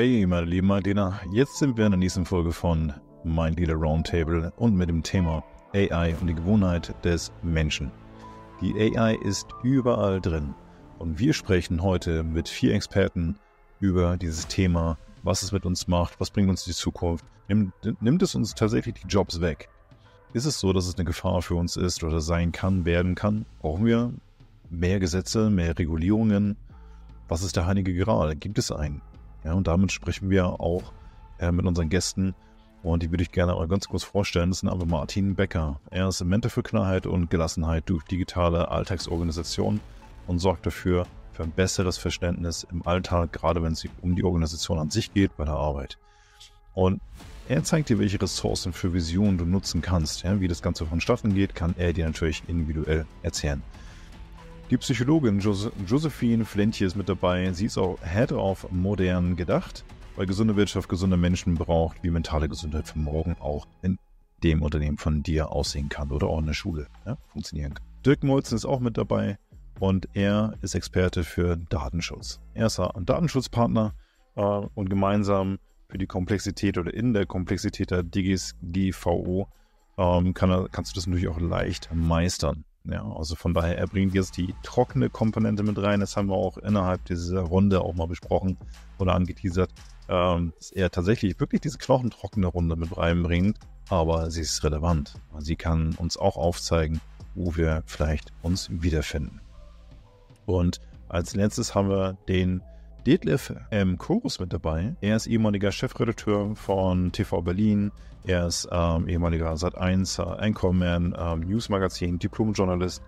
Hey, meine lieben Martina, jetzt sind wir in der nächsten Folge von Mind Leader Roundtable und mit dem Thema AI und die Gewohnheit des Menschen. Die AI ist überall drin und wir sprechen heute mit vier Experten über dieses Thema, was es mit uns macht, was bringt uns die Zukunft, nimmt, nimmt es uns tatsächlich die Jobs weg? Ist es so, dass es eine Gefahr für uns ist oder sein kann, werden kann? Brauchen wir mehr Gesetze, mehr Regulierungen? Was ist der heilige Gral? Gibt es einen? Ja, und damit sprechen wir auch äh, mit unseren Gästen. Und die würde ich gerne ganz kurz vorstellen. Das sind aber Martin Becker. Er ist Mentor für Klarheit und Gelassenheit durch digitale Alltagsorganisation und sorgt dafür für ein besseres Verständnis im Alltag, gerade wenn es um die Organisation an sich geht bei der Arbeit. Und er zeigt dir, welche Ressourcen für Visionen du nutzen kannst. Ja, wie das Ganze vonstatten geht, kann er dir natürlich individuell erzählen. Die Psychologin Jose Josephine Flintje ist mit dabei. Sie ist auch Head of modern gedacht, weil gesunde Wirtschaft gesunde Menschen braucht, wie mentale Gesundheit für morgen auch in dem Unternehmen von dir aussehen kann oder auch in der Schule ja, funktionieren kann. Dirk Molzen ist auch mit dabei und er ist Experte für Datenschutz. Er ist ein Datenschutzpartner äh, und gemeinsam für die Komplexität oder in der Komplexität der DGSGVO ähm, kann, kannst du das natürlich auch leicht meistern. Ja, also von daher, er bringt jetzt die trockene Komponente mit rein. Das haben wir auch innerhalb dieser Runde auch mal besprochen oder angeteasert, ähm, dass er tatsächlich wirklich diese knochentrockene Runde mit reinbringt. Aber sie ist relevant. Sie kann uns auch aufzeigen, wo wir vielleicht uns wiederfinden. Und als letztes haben wir den Detlef M. Chorus mit dabei. Er ist ehemaliger Chefredakteur von TV Berlin, er ist ähm, ehemaliger Sat1, äh, Anchorman, ähm, Newsmagazin, Diplomjournalist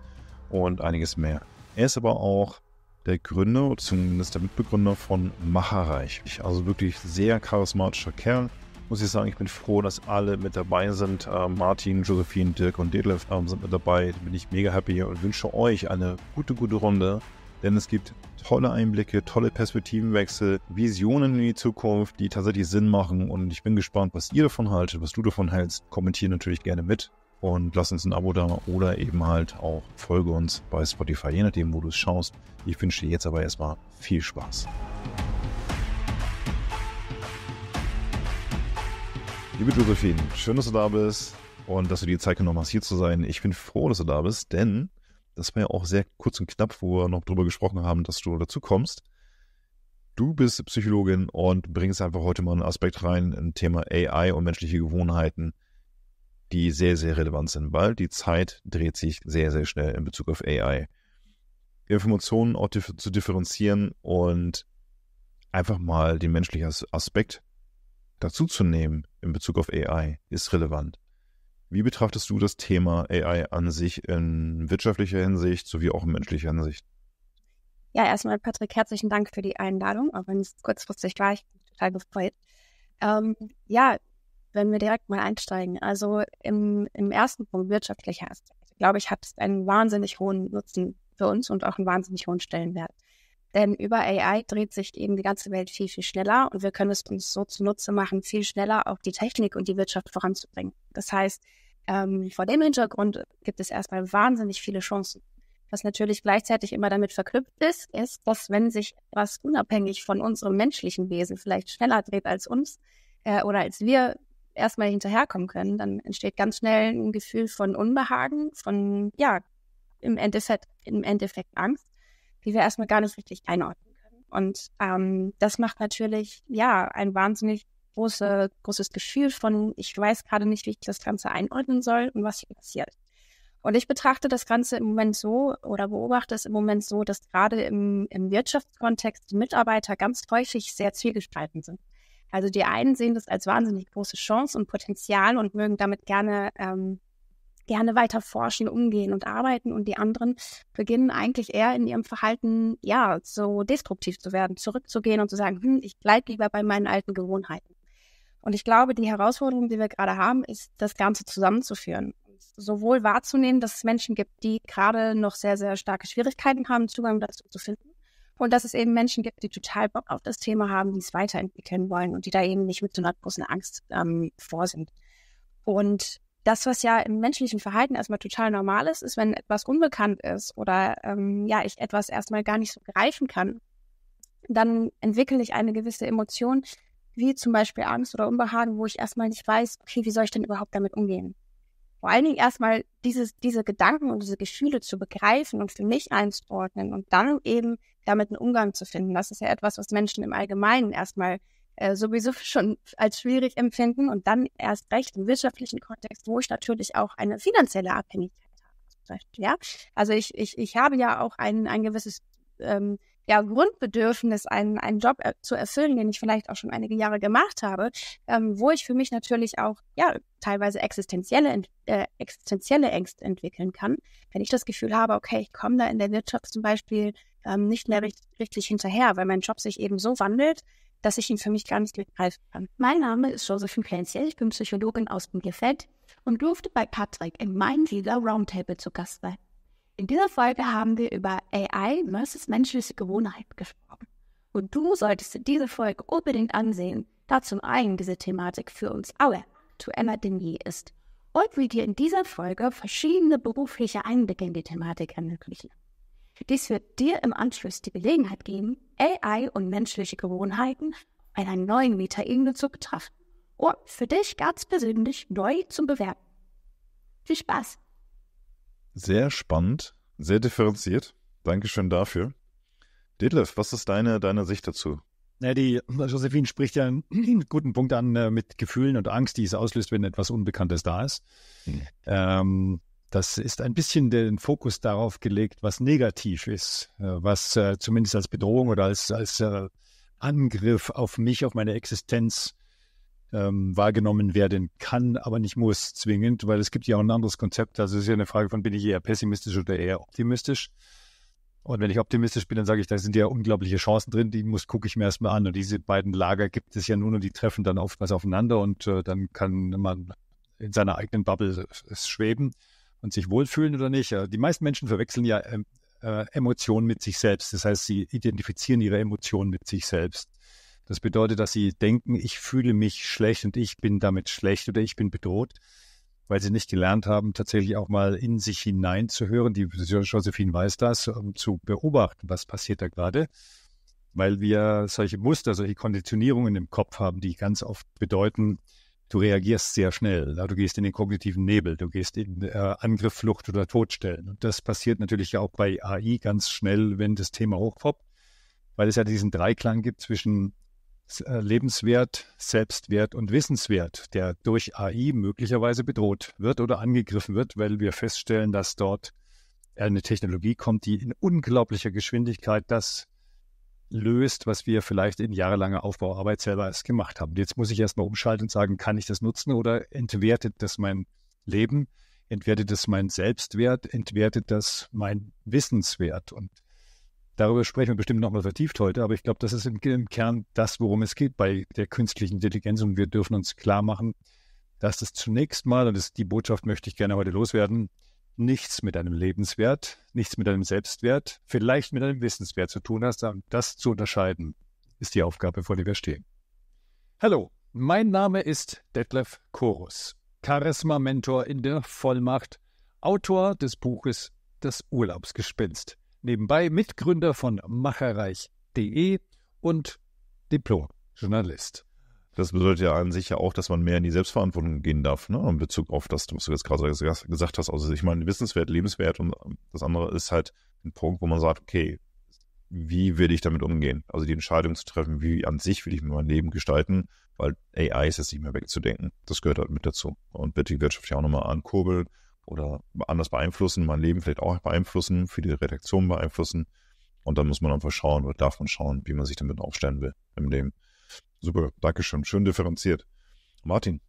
und einiges mehr. Er ist aber auch der Gründer, zumindest der Mitbegründer von Macherreich. Also wirklich sehr charismatischer Kerl. Muss ich sagen, ich bin froh, dass alle mit dabei sind. Äh, Martin, Josephine, Dirk und Detlef ähm, sind mit dabei. Da bin ich mega happy und wünsche euch eine gute, gute Runde denn es gibt tolle Einblicke, tolle Perspektivenwechsel, Visionen in die Zukunft, die tatsächlich Sinn machen. Und ich bin gespannt, was ihr davon haltet, was du davon hältst. Kommentiere natürlich gerne mit und lass uns ein Abo da oder eben halt auch folge uns bei Spotify, je nachdem, wo du es schaust. Ich wünsche dir jetzt aber erstmal viel Spaß. Liebe Josephine, schön, dass du da bist und dass du dir Zeit genommen hast, hier zu sein. Ich bin froh, dass du da bist, denn das war ja auch sehr kurz und knapp, wo wir noch drüber gesprochen haben, dass du dazu kommst. Du bist Psychologin und bringst einfach heute mal einen Aspekt rein im Thema AI und menschliche Gewohnheiten, die sehr, sehr relevant sind, weil die Zeit dreht sich sehr, sehr schnell in Bezug auf AI. Informationen auch dif zu differenzieren und einfach mal den menschlichen Aspekt dazuzunehmen in Bezug auf AI ist relevant. Wie betrachtest du das Thema AI an sich in wirtschaftlicher Hinsicht sowie auch in menschlicher Hinsicht? Ja, erstmal Patrick, herzlichen Dank für die Einladung, auch wenn es kurzfristig war. Ich bin total gefreut. Ähm, ja, wenn wir direkt mal einsteigen. Also im, im ersten Punkt, wirtschaftlicher Aspekt, glaube ich, hat es einen wahnsinnig hohen Nutzen für uns und auch einen wahnsinnig hohen Stellenwert. Denn über AI dreht sich eben die ganze Welt viel, viel schneller und wir können es uns so zunutze machen, viel schneller auch die Technik und die Wirtschaft voranzubringen. Das heißt, ähm, vor dem Hintergrund gibt es erstmal wahnsinnig viele Chancen. Was natürlich gleichzeitig immer damit verknüpft ist, ist, dass wenn sich was unabhängig von unserem menschlichen Wesen vielleicht schneller dreht als uns äh, oder als wir erstmal hinterherkommen können, dann entsteht ganz schnell ein Gefühl von Unbehagen, von ja, im Endeffekt, im Endeffekt Angst, die wir erstmal gar nicht richtig einordnen können. Und ähm, das macht natürlich ja ein wahnsinnig große, großes Gefühl von, ich weiß gerade nicht, wie ich das Ganze einordnen soll und was hier passiert. Und ich betrachte das Ganze im Moment so oder beobachte es im Moment so, dass gerade im, im Wirtschaftskontext die Mitarbeiter ganz häufig sehr zwiegespalten sind. Also die einen sehen das als wahnsinnig große Chance und Potenzial und mögen damit gerne, ähm, gerne weiter forschen, umgehen und arbeiten. Und die anderen beginnen eigentlich eher in ihrem Verhalten, ja, so destruktiv zu werden, zurückzugehen und zu sagen, hm, ich bleibe lieber bei meinen alten Gewohnheiten. Und ich glaube, die Herausforderung, die wir gerade haben, ist, das Ganze zusammenzuführen. Sowohl wahrzunehmen, dass es Menschen gibt, die gerade noch sehr, sehr starke Schwierigkeiten haben, Zugang dazu zu finden. Und dass es eben Menschen gibt, die total Bock auf das Thema haben, die es weiterentwickeln wollen und die da eben nicht mit so einer großen Angst ähm, vor sind. Und das, was ja im menschlichen Verhalten erstmal total normal ist, ist, wenn etwas unbekannt ist oder ähm, ja, ich etwas erstmal gar nicht so greifen kann, dann entwickle ich eine gewisse Emotion, wie zum Beispiel Angst oder Unbehagen, wo ich erstmal nicht weiß, okay, wie soll ich denn überhaupt damit umgehen? Vor allen Dingen erstmal dieses, diese Gedanken und diese Gefühle zu begreifen und für mich einzuordnen und dann eben damit einen Umgang zu finden. Das ist ja etwas, was Menschen im Allgemeinen erstmal äh, sowieso schon als schwierig empfinden und dann erst recht im wirtschaftlichen Kontext, wo ich natürlich auch eine finanzielle Abhängigkeit habe. Ja, also ich, ich, ich habe ja auch ein, ein gewisses ähm, ja, Grundbedürfnis, einen, einen Job zu erfüllen, den ich vielleicht auch schon einige Jahre gemacht habe, ähm, wo ich für mich natürlich auch ja, teilweise existenzielle, äh, existenzielle Ängste entwickeln kann. Wenn ich das Gefühl habe, okay, ich komme da in der Wirtschaft zum Beispiel ähm, nicht mehr richtig, richtig hinterher, weil mein Job sich eben so wandelt, dass ich ihn für mich gar nicht begreifen kann. Mein Name ist Josephine Plenziel, ich bin Psychologin aus dem Gefett und durfte bei Patrick in meinem Liga Roundtable zu Gast sein. In dieser Folge haben wir über AI versus menschliche Gewohnheit gesprochen. Und du solltest diese Folge unbedingt ansehen, da zum einen diese Thematik für uns alle aktueller denn je ist und wir dir in dieser Folge verschiedene berufliche Einblicke in die Thematik ermöglichen. Dies wird dir im Anschluss die Gelegenheit geben, AI und menschliche Gewohnheiten einer neuen Metaebene zu betrachten und für dich ganz persönlich neu zu bewerten. Viel Spaß! Sehr spannend, sehr differenziert. Dankeschön dafür. Detlef, was ist deine, deine Sicht dazu? Ja, die Josephine spricht ja einen guten Punkt an äh, mit Gefühlen und Angst, die es auslöst, wenn etwas Unbekanntes da ist. Hm. Ähm, das ist ein bisschen den Fokus darauf gelegt, was negativ ist, äh, was äh, zumindest als Bedrohung oder als, als äh, Angriff auf mich, auf meine Existenz ähm, wahrgenommen werden kann, aber nicht muss zwingend, weil es gibt ja auch ein anderes Konzept. Also es ist ja eine Frage von, bin ich eher pessimistisch oder eher optimistisch? Und wenn ich optimistisch bin, dann sage ich, da sind ja unglaubliche Chancen drin, die muss gucke ich mir erstmal an. Und diese beiden Lager gibt es ja nun und die treffen dann oftmals aufeinander und äh, dann kann man in seiner eigenen Bubble schweben und sich wohlfühlen oder nicht. Die meisten Menschen verwechseln ja ähm, äh, Emotionen mit sich selbst. Das heißt, sie identifizieren ihre Emotionen mit sich selbst. Das bedeutet, dass sie denken, ich fühle mich schlecht und ich bin damit schlecht oder ich bin bedroht, weil sie nicht gelernt haben, tatsächlich auch mal in sich hineinzuhören. Die Josephine weiß das, um zu beobachten, was passiert da gerade. Weil wir solche Muster, solche Konditionierungen im Kopf haben, die ganz oft bedeuten, du reagierst sehr schnell. Du gehst in den kognitiven Nebel, du gehst in äh, Angriff, Flucht oder Todstellen. Und das passiert natürlich auch bei AI ganz schnell, wenn das Thema hochpoppt, weil es ja diesen Dreiklang gibt zwischen äh, Lebenswert, Selbstwert und Wissenswert, der durch AI möglicherweise bedroht wird oder angegriffen wird, weil wir feststellen, dass dort eine Technologie kommt, die in unglaublicher Geschwindigkeit das löst, was wir vielleicht in jahrelanger Aufbauarbeit selber erst gemacht haben. Jetzt muss ich erstmal umschalten und sagen, kann ich das nutzen oder entwertet das mein Leben, entwertet das mein Selbstwert, entwertet das mein Wissenswert und Darüber sprechen wir bestimmt nochmal vertieft heute, aber ich glaube, das ist im, im, Kern das, worum es geht bei der künstlichen Intelligenz. Und wir dürfen uns klar machen, dass das zunächst mal, und das, die Botschaft möchte ich gerne heute loswerden, nichts mit einem Lebenswert, nichts mit einem Selbstwert, vielleicht mit einem Wissenswert zu tun hast. Das zu unterscheiden, ist die Aufgabe, vor der wir stehen. Hallo, mein Name ist Detlef Chorus, Charisma-Mentor in der Vollmacht, Autor des Buches Das Urlaubsgespinst nebenbei Mitgründer von macherreich.de und Diplom-Journalist. Das bedeutet ja an sich ja auch, dass man mehr in die Selbstverantwortung gehen darf, ne? in Bezug auf das, was du jetzt gerade gesagt hast. Also ich meine, wissenswert, lebenswert und ähm, das andere ist halt ein Punkt, wo man sagt, okay, wie will ich damit umgehen? Also die Entscheidung zu treffen, wie an sich will ich mein Leben gestalten, weil AI ist jetzt nicht mehr wegzudenken. Das gehört halt mit dazu. Und bitte die Wirtschaft ja auch nochmal ankurbeln, oder anders beeinflussen, mein Leben vielleicht auch beeinflussen, für die Redaktion beeinflussen. Und dann muss man einfach schauen oder darf man schauen, wie man sich damit aufstellen will im Leben. Super, Dankeschön. Schön differenziert. Martin,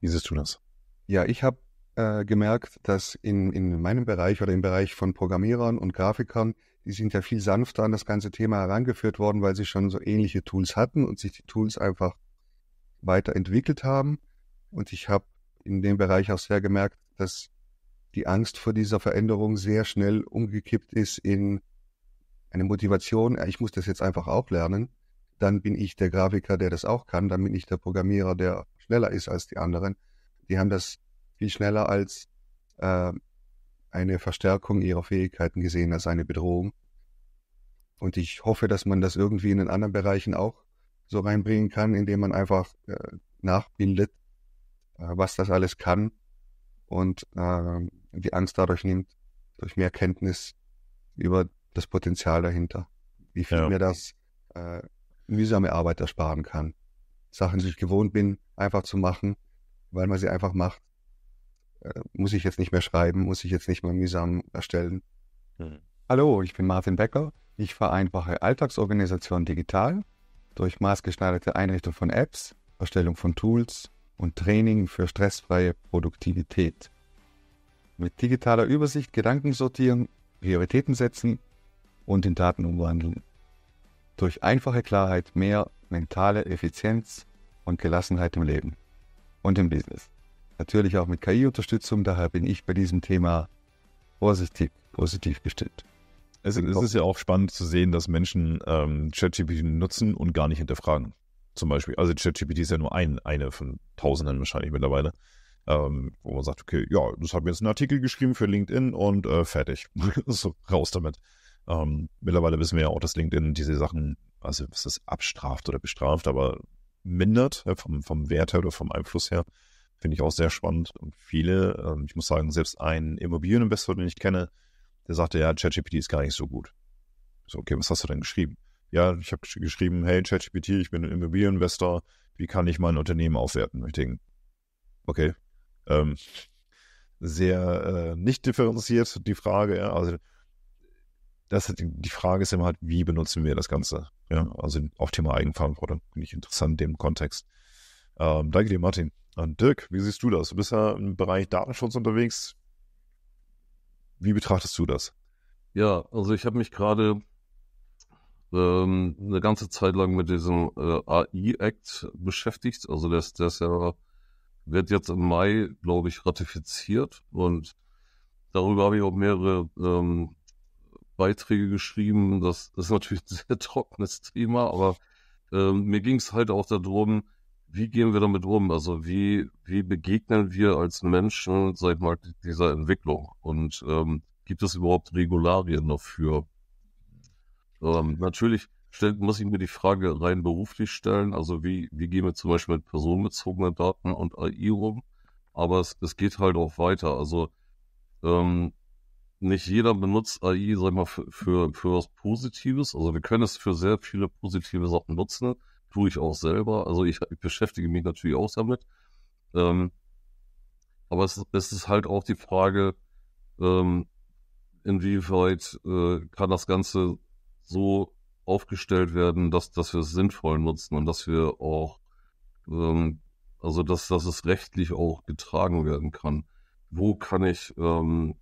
wie siehst du das? Ja, ich habe äh, gemerkt, dass in, in meinem Bereich oder im Bereich von Programmierern und Grafikern, die sind ja viel sanfter an das ganze Thema herangeführt worden, weil sie schon so ähnliche Tools hatten und sich die Tools einfach weiterentwickelt haben. Und ich habe in dem Bereich auch sehr gemerkt, dass die Angst vor dieser Veränderung sehr schnell umgekippt ist in eine Motivation, ich muss das jetzt einfach auch lernen, dann bin ich der Grafiker, der das auch kann, dann bin ich der Programmierer, der schneller ist als die anderen. Die haben das viel schneller als äh, eine Verstärkung ihrer Fähigkeiten gesehen, als eine Bedrohung. Und ich hoffe, dass man das irgendwie in den anderen Bereichen auch so reinbringen kann, indem man einfach äh, nachbildet, äh, was das alles kann und ähm, die Angst dadurch nimmt, durch mehr Kenntnis über das Potenzial dahinter, wie viel ja. mir das äh, mühsame Arbeit ersparen kann. Sachen, die ich gewohnt bin, einfach zu machen, weil man sie einfach macht, äh, muss ich jetzt nicht mehr schreiben, muss ich jetzt nicht mehr mühsam erstellen. Mhm. Hallo, ich bin Martin Becker. Ich vereinfache Alltagsorganisation digital durch maßgeschneiderte Einrichtung von Apps, Erstellung von Tools, und Training für stressfreie Produktivität. Mit digitaler Übersicht Gedanken sortieren, Prioritäten setzen und in Daten umwandeln. Durch einfache Klarheit mehr mentale Effizienz und Gelassenheit im Leben und im Business. Natürlich auch mit KI-Unterstützung, daher bin ich bei diesem Thema vorsichtig positiv gestimmt. Es, ist ja auch spannend zu sehen, dass Menschen ähm, ChatGPT nutzen und gar nicht hinterfragen zum Beispiel. Also ChatGPT ist ja nur ein, eine von Tausenden wahrscheinlich mittlerweile. Ähm, wo man sagt, okay, ja, das habe ich jetzt einen Artikel geschrieben für LinkedIn und äh, fertig. so, raus damit. Ähm, mittlerweile wissen wir ja auch, dass LinkedIn diese Sachen, also was das abstraft oder bestraft, aber mindert ja, vom, vom Wert her oder vom Einfluss her. Finde ich auch sehr spannend. Und viele, ähm, ich muss sagen, selbst ein Immobilieninvestor, den ich kenne, der sagte, ja, ChatGPT ist gar nicht so gut. So, okay, was hast du denn geschrieben? ja, ich habe geschrieben, hey ChatGPT, ich bin ein Immobilieninvestor, wie kann ich mein Unternehmen aufwerten? ich denke, okay, ähm, sehr äh, nicht differenziert die Frage, ja, also das, die Frage ist immer halt, wie benutzen wir das Ganze? Ja, also auf Thema Eigenverantwortung finde ich interessant in dem Kontext. Ähm, danke dir, Martin. Und Dirk, wie siehst du das? Du bist ja im Bereich Datenschutz unterwegs. Wie betrachtest du das? Ja, also ich habe mich gerade ähm, eine ganze Zeit lang mit diesem äh, AI-Act beschäftigt. Also das, das ja, wird jetzt im Mai, glaube ich, ratifiziert. Und darüber habe ich auch mehrere ähm, Beiträge geschrieben. Das ist natürlich ein sehr trockenes Thema, aber ähm, mir ging es halt auch darum, wie gehen wir damit um? Also wie, wie begegnen wir als Menschen, sag ich mal, dieser Entwicklung? Und ähm, gibt es überhaupt Regularien dafür? Ähm, natürlich stellt, muss ich mir die Frage rein beruflich stellen, also wie, wie gehen wir zum Beispiel mit personenbezogenen Daten und AI rum, aber es, es geht halt auch weiter. Also ähm, nicht jeder benutzt AI, sag ich mal, für, für, für was Positives. Also wir können es für sehr viele positive Sachen nutzen. Tue ich auch selber. Also ich, ich beschäftige mich natürlich auch damit. Ähm, aber es, es, ist halt auch die Frage, ähm, inwieweit äh, kann das Ganze so aufgestellt werden, dass, dass wir es sinnvoll nutzen und dass wir auch, ähm, also dass, dass es rechtlich auch getragen werden kann. Wo kann ich ähm,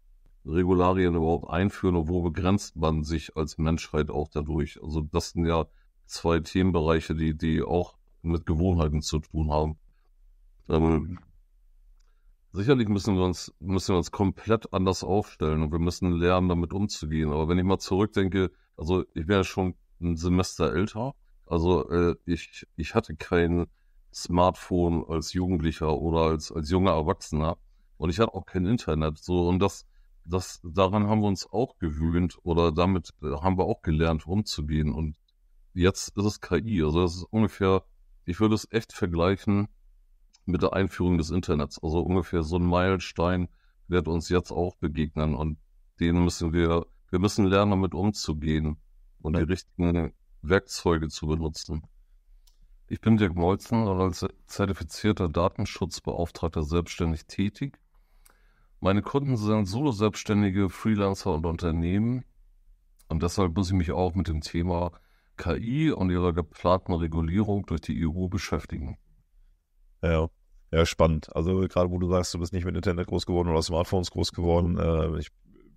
Regularien überhaupt einführen und wo begrenzt man sich als Menschheit auch dadurch? Also das sind ja zwei Themenbereiche, die, die auch mit Gewohnheiten zu tun haben. Ähm, sicherlich müssen wir, uns, müssen wir uns komplett anders aufstellen und wir müssen lernen, damit umzugehen. Aber wenn ich mal zurückdenke, also ich wäre schon ein Semester älter. Also äh, ich, ich hatte kein Smartphone als Jugendlicher oder als, als junger Erwachsener. Und ich hatte auch kein Internet. So, und das, das, daran haben wir uns auch gewöhnt oder damit äh, haben wir auch gelernt, umzugehen. Und jetzt ist es KI. Also das ist ungefähr, ich würde es echt vergleichen mit der Einführung des Internets. Also ungefähr so ein Meilenstein wird uns jetzt auch begegnen und den müssen wir wir müssen lernen, damit umzugehen und die richtigen Werkzeuge zu benutzen. Ich bin Dirk Molzen und als zertifizierter Datenschutzbeauftragter selbstständig tätig. Meine Kunden sind Solo-Selbstständige, Freelancer und Unternehmen. Und deshalb muss ich mich auch mit dem Thema KI und ihrer geplanten Regulierung durch die EU beschäftigen. Ja, ja spannend. Also gerade wo du sagst, du bist nicht mit Internet groß geworden oder Smartphones groß geworden. Äh, ich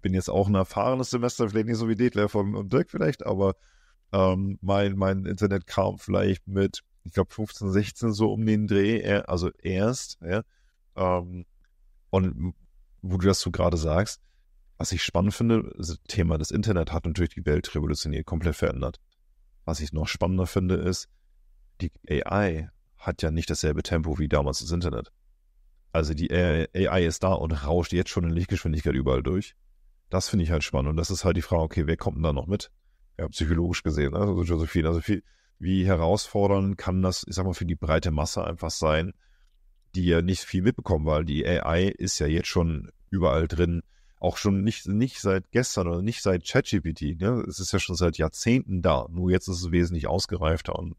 bin jetzt auch ein erfahrenes Semester, vielleicht nicht so wie Detlef und, Dirk vielleicht, aber ähm, mein, mein Internet kam vielleicht mit, ich glaube, 15, 16 so um den Dreh, also erst. Ja, ähm, und wo du das so gerade sagst, was ich spannend finde, das Thema des Internet hat natürlich die Welt revolutioniert, komplett verändert. Was ich noch spannender finde, ist, die AI hat ja nicht dasselbe Tempo wie damals das Internet. Also die AI ist da und rauscht jetzt schon in Lichtgeschwindigkeit überall durch. Das finde ich halt spannend. Und das ist halt die Frage, okay, wer kommt denn da noch mit? Ja, psychologisch gesehen, ne? also Josephine. Also viel, wie herausfordernd kann das, ich sag mal, für die breite Masse einfach sein, die ja nicht viel mitbekommen, weil die AI ist ja jetzt schon überall drin. Auch schon nicht, nicht seit gestern oder nicht seit ChatGPT. Ne? Es ist ja schon seit Jahrzehnten da. Nur jetzt ist es wesentlich ausgereifter und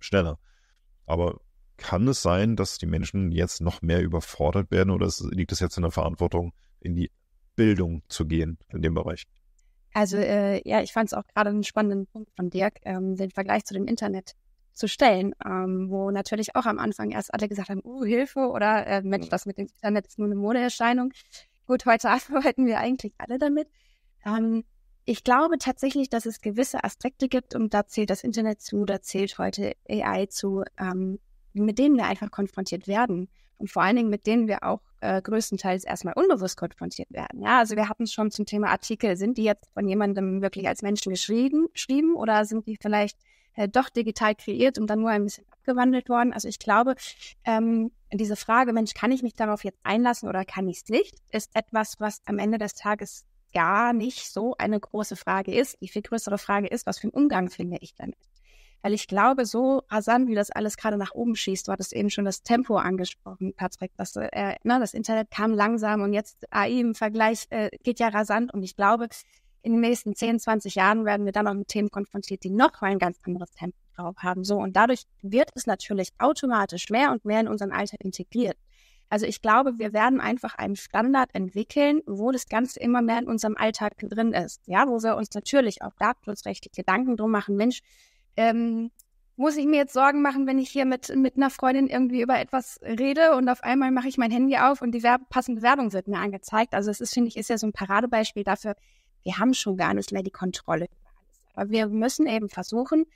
schneller. Aber kann es sein, dass die Menschen jetzt noch mehr überfordert werden oder liegt das jetzt in der Verantwortung, in die Bildung zu gehen in dem Bereich. Also äh, ja, ich fand es auch gerade einen spannenden Punkt von Dirk, ähm, den Vergleich zu dem Internet zu stellen, ähm, wo natürlich auch am Anfang erst alle gesagt haben, uh, Hilfe oder äh, Mensch, mhm. das mit dem Internet ist nur eine Modeerscheinung. Gut, heute arbeiten wir eigentlich alle damit. Ähm, ich glaube tatsächlich, dass es gewisse Aspekte gibt und da zählt das Internet zu, da zählt heute AI zu, ähm, mit denen wir einfach konfrontiert werden und vor allen Dingen mit denen wir auch äh, größtenteils erstmal unbewusst konfrontiert werden. Ja, also wir hatten es schon zum Thema Artikel. Sind die jetzt von jemandem wirklich als Menschen geschrieben, geschrieben oder sind die vielleicht äh, doch digital kreiert und dann nur ein bisschen abgewandelt worden? Also ich glaube, ähm, diese Frage, Mensch, kann ich mich darauf jetzt einlassen oder kann ich es nicht, ist etwas, was am Ende des Tages gar nicht so eine große Frage ist. Die viel größere Frage ist, was für einen Umgang finde ich damit? Weil ich glaube, so rasant, wie das alles gerade nach oben schießt, du hattest eben schon das Tempo angesprochen, Patrick. dass äh, ne, das Internet kam langsam und jetzt AI im Vergleich äh, geht ja rasant. Und ich glaube, in den nächsten 10, 20 Jahren werden wir dann noch mit Themen konfrontiert, die noch mal ein ganz anderes Tempo drauf haben. So, und dadurch wird es natürlich automatisch mehr und mehr in unseren Alltag integriert. Also ich glaube, wir werden einfach einen Standard entwickeln, wo das Ganze immer mehr in unserem Alltag drin ist. Ja, wo wir uns natürlich auch datenschutzrechtlich Gedanken drum machen. Mensch, ähm, muss ich mir jetzt Sorgen machen, wenn ich hier mit, mit einer Freundin irgendwie über etwas rede und auf einmal mache ich mein Handy auf und die Werb passende Werbung wird mir angezeigt. Also es ist, finde ich, ist ja so ein Paradebeispiel dafür, wir haben schon gar nicht mehr die Kontrolle über alles. Aber wir müssen eben versuchen,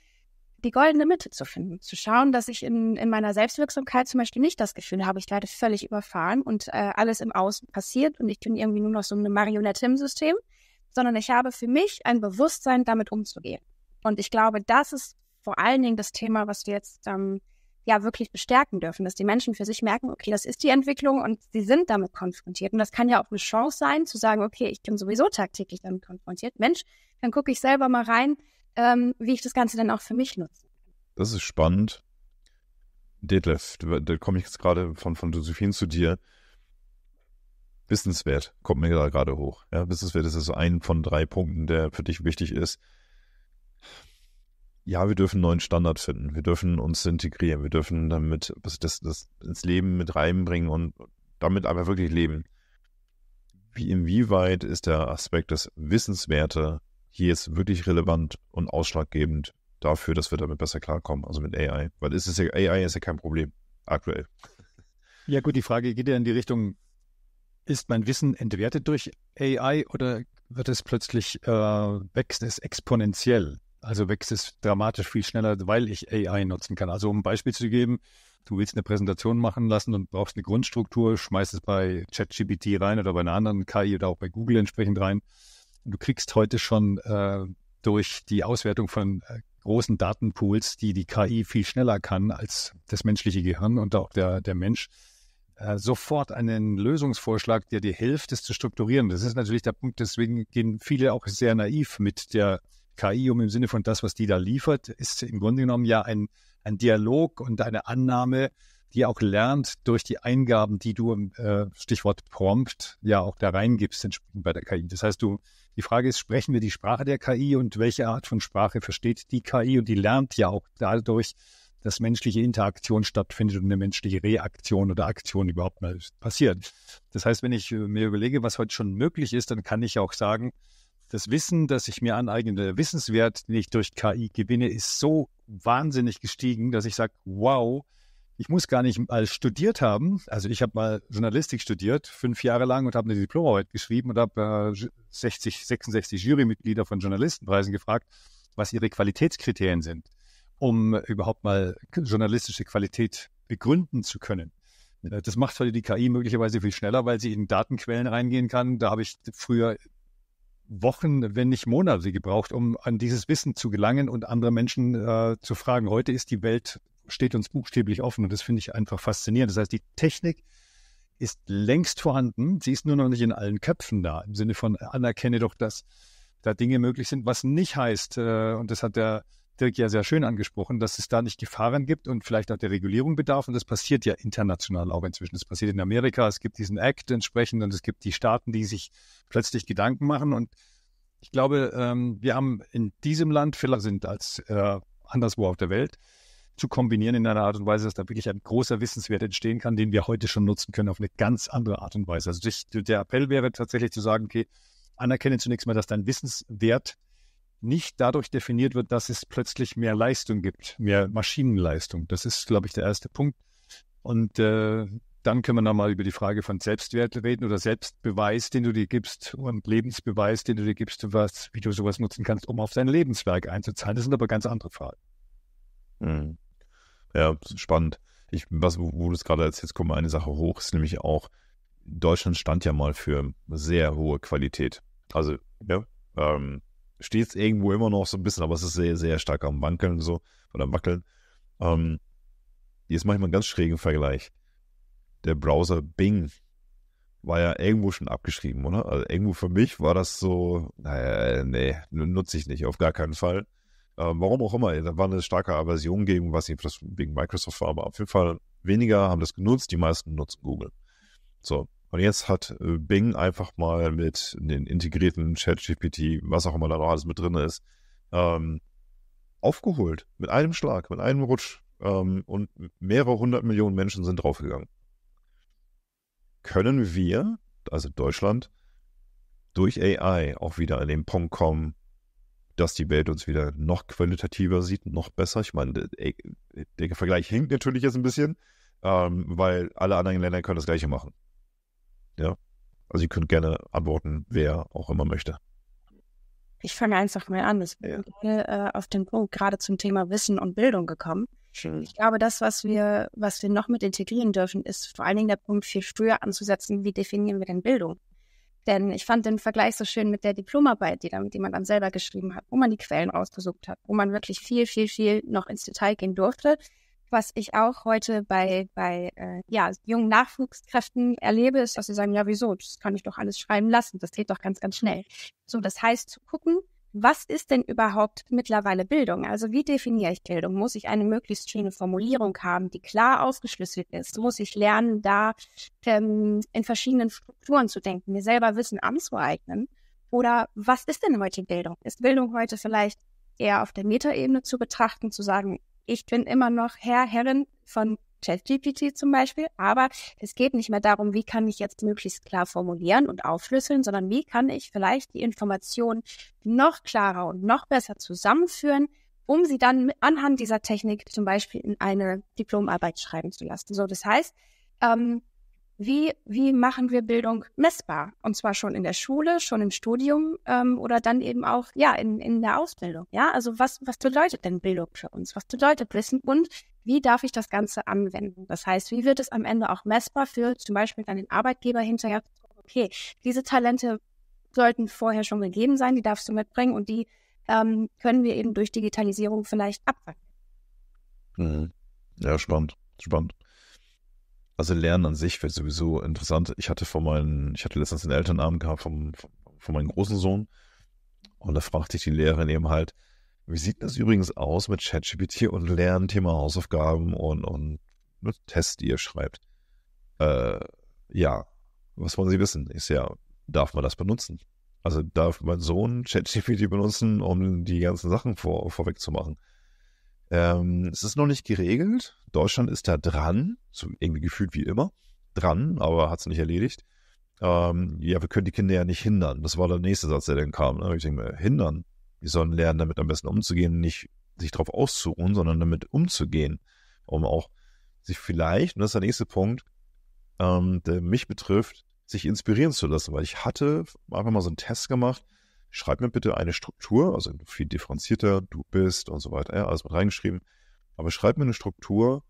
die goldene Mitte zu finden, zu schauen, dass ich in, in meiner Selbstwirksamkeit zum Beispiel nicht das Gefühl habe, ich werde völlig überfahren und äh, alles im Außen passiert und ich bin irgendwie nur noch so eine Marionette im System, sondern ich habe für mich ein Bewusstsein, damit umzugehen. Und ich glaube, das ist vor allen Dingen das Thema, was wir jetzt ähm, ja wirklich bestärken dürfen, dass die Menschen für sich merken, okay, das ist die Entwicklung und sie sind damit konfrontiert. Und das kann ja auch eine Chance sein, zu sagen, okay, ich bin sowieso tagtäglich damit konfrontiert. Mensch, dann gucke ich selber mal rein, ähm, wie ich das Ganze dann auch für mich nutze. Das ist spannend. Detlef, da komme ich jetzt gerade von, von Josephine zu dir. Wissenswert kommt mir da gerade hoch. Ja, Wissenswert ist also ein von drei Punkten, der für dich wichtig ist ja, wir dürfen einen neuen Standard finden, wir dürfen uns integrieren, wir dürfen damit das, das ins Leben mit reinbringen und damit aber wirklich leben. Wie, inwieweit ist der Aspekt des Wissenswerte hier jetzt wirklich relevant und ausschlaggebend dafür, dass wir damit besser klarkommen, also mit AI? Weil ist es ja, AI ist ja kein Problem aktuell. Ja gut, die Frage geht ja in die Richtung, ist mein Wissen entwertet durch AI oder wird es plötzlich, äh, wächst es exponentiell? Also wächst es dramatisch viel schneller, weil ich AI nutzen kann. Also um ein Beispiel zu geben, du willst eine Präsentation machen lassen und brauchst eine Grundstruktur, schmeißt es bei ChatGPT rein oder bei einer anderen KI oder auch bei Google entsprechend rein. Du kriegst heute schon äh, durch die Auswertung von äh, großen Datenpools, die die KI viel schneller kann als das menschliche Gehirn und auch der, der Mensch, äh, sofort einen Lösungsvorschlag, der dir hilft, es zu strukturieren. Das ist natürlich der Punkt, deswegen gehen viele auch sehr naiv mit der KI um im Sinne von das, was die da liefert, ist im Grunde genommen ja ein, ein Dialog und eine Annahme, die auch lernt durch die Eingaben, die du im äh, Stichwort Prompt ja auch da reingibst entsprechend bei der KI. Das heißt, du, die Frage ist, sprechen wir die Sprache der KI und welche Art von Sprache versteht die KI? Und die lernt ja auch dadurch, dass menschliche Interaktion stattfindet und eine menschliche Reaktion oder Aktion überhaupt mal passiert. Das heißt, wenn ich äh, mir überlege, was heute schon möglich ist, dann kann ich auch sagen, das Wissen, das ich mir aneigne, der Wissenswert, den ich durch KI gewinne, ist so wahnsinnig gestiegen, dass ich sage, wow, ich muss gar nicht mal studiert haben. Also ich habe mal Journalistik studiert, fünf Jahre lang und habe eine Diplomarbeit geschrieben und habe äh, 60, 66 Jurymitglieder von Journalistenpreisen gefragt, was ihre Qualitätskriterien sind, um überhaupt mal journalistische Qualität begründen zu können. Äh, das macht heute die KI möglicherweise viel schneller, weil sie in Datenquellen reingehen kann. Da habe ich früher Wochen, wenn nicht Monate gebraucht, um an dieses Wissen zu gelangen und andere Menschen äh, zu fragen. Heute ist die Welt, steht uns buchstäblich offen und das finde ich einfach faszinierend. Das heißt, die Technik ist längst vorhanden, sie ist nur noch nicht in allen Köpfen da, im Sinne von anerkenne doch, dass da Dinge möglich sind, was nicht heißt, äh, und das hat der Dirk ja sehr schön angesprochen, dass es da nicht Gefahren gibt und vielleicht auch der Regulierung bedarf. Und das passiert ja international auch inzwischen. Das passiert in Amerika, es gibt diesen Act entsprechend und es gibt die Staaten, die sich plötzlich Gedanken machen. Und ich glaube, ähm, wir haben in diesem Land Fehler sind als äh, anderswo auf der Welt zu kombinieren in einer Art und Weise, dass da wirklich ein großer Wissenswert entstehen kann, den wir heute schon nutzen können auf eine ganz andere Art und Weise. Also der Appell wäre tatsächlich zu sagen, okay, anerkenne zunächst mal, dass dein Wissenswert nicht dadurch definiert wird, dass es plötzlich mehr Leistung gibt, mehr Maschinenleistung. Das ist, glaube ich, der erste Punkt. Und äh, dann können wir nochmal über die Frage von Selbstwert reden oder Selbstbeweis, den du dir gibst und Lebensbeweis, den du dir gibst, was, wie du sowas nutzen kannst, um auf dein Lebenswerk einzuzahlen. Das sind aber ganz andere Fragen. Mhm. Ja, spannend. Ich, was, wo du es gerade erzählst, kommt eine Sache hoch, ist nämlich auch, Deutschland stand ja mal für sehr hohe Qualität. Also, ja, ähm, steht es irgendwo immer noch so ein bisschen, aber es ist sehr, sehr stark am Wankeln so oder Wackeln. Ähm, jetzt mache ich mal einen ganz schrägen Vergleich. Der Browser Bing war ja irgendwo schon abgeschrieben, oder? Also irgendwo für mich war das so, naja, nee, nutze ich nicht, auf gar keinen Fall. Ähm, warum auch immer, da war eine starke Aversion gegen, was ich das wegen Microsoft war, aber auf jeden Fall weniger haben das genutzt, die meisten nutzen Google. So, und jetzt hat äh, Bing einfach mal mit den integrierten ChatGPT, was auch immer da noch alles mit drin ist, ähm, aufgeholt. Mit einem Schlag, mit einem Rutsch. Ähm, und mehrere hundert Millionen Menschen sind draufgegangen. Können wir, also Deutschland, durch AI auch wieder in den Punkt kommen, dass die Welt uns wieder noch qualitativer sieht, noch besser? Ich meine, der, der Vergleich hinkt natürlich jetzt ein bisschen, ähm, weil alle anderen Länder können das Gleiche machen. Ja. Also ihr könnt gerne antworten, wer auch immer möchte. Ich fange einfach mal an. Ich bin ja. Äh, auf den Punkt gerade zum Thema Wissen und Bildung gekommen. Schön. Hm. Ich glaube, das, was wir, was wir noch mit integrieren dürfen, ist vor allen Dingen der Punkt, viel früher anzusetzen, wie definieren wir denn Bildung? Denn ich fand den Vergleich so schön mit der Diplomarbeit, die, dann, die man dann selber geschrieben hat, wo man die Quellen rausgesucht hat, wo man wirklich viel, viel, viel noch ins Detail gehen durfte, was ich auch heute bei, bei äh, ja, jungen Nachwuchskräften erlebe, ist, dass sie sagen, ja, wieso, das kann ich doch alles schreiben lassen, das geht doch ganz, ganz schnell. So, das heißt, zu gucken, was ist denn überhaupt mittlerweile Bildung? Also wie definiere ich Bildung? Muss ich eine möglichst schöne Formulierung haben, die klar ausgeschlüsselt ist? Muss ich lernen, da ähm, in verschiedenen Strukturen zu denken, mir selber Wissen anzueignen? Oder was ist denn heute Bildung? Ist Bildung heute vielleicht eher auf der Metaebene zu betrachten, zu sagen, ich bin immer noch Herr, Herrin von ChatGPT zum Beispiel, aber es geht nicht mehr darum, wie kann ich jetzt möglichst klar formulieren und aufschlüsseln, sondern wie kann ich vielleicht die Informationen noch klarer und noch besser zusammenführen, um sie dann anhand dieser Technik zum Beispiel in eine Diplomarbeit schreiben zu lassen. So, das heißt, ähm, wie, wie machen wir Bildung messbar? Und zwar schon in der Schule, schon im Studium ähm, oder dann eben auch ja in, in der Ausbildung. Ja, also was, was bedeutet denn Bildung für uns? Was bedeutet Wissen und wie darf ich das Ganze anwenden? Das heißt, wie wird es am Ende auch messbar für zum Beispiel dann den Arbeitgeber hinterher? Okay, diese Talente sollten vorher schon gegeben sein, die darfst du mitbringen und die ähm, können wir eben durch Digitalisierung vielleicht abwarten. Mhm. Ja, spannend, spannend also Lernen an sich wäre sowieso interessant. Ich hatte vor meinen, ich hatte letztens einen Elternabend gehabt vom, von meinem großen Sohn und da fragte ich die Lehrerin eben halt, wie sieht das übrigens aus mit ChatGPT und Lernen, Thema Hausaufgaben und, und ne, Tests, die ihr schreibt? Äh, ja, was wollen Sie wissen? Ist ja, darf man das benutzen? Also darf mein Sohn ChatGPT benutzen, um die ganzen Sachen vor, vorweg zu machen? Ähm, es ist noch nicht geregelt. Deutschland ist da dran, so irgendwie gefühlt wie immer, dran, aber hat es nicht erledigt. Ähm, ja, wir können die Kinder ja nicht hindern. Das war der nächste Satz, der dann kam. Ne? Ich denke mir, hindern. Die sollen lernen, damit am besten umzugehen, nicht sich darauf auszuruhen, sondern damit umzugehen, um auch sich vielleicht, und das ist der nächste Punkt, ähm, der mich betrifft, sich inspirieren zu lassen, weil ich hatte einfach mal so einen Test gemacht, schreib mir bitte eine Struktur, also viel differenzierter, du bist und so weiter, ja, alles mit reingeschrieben, aber schreib mir eine Struktur,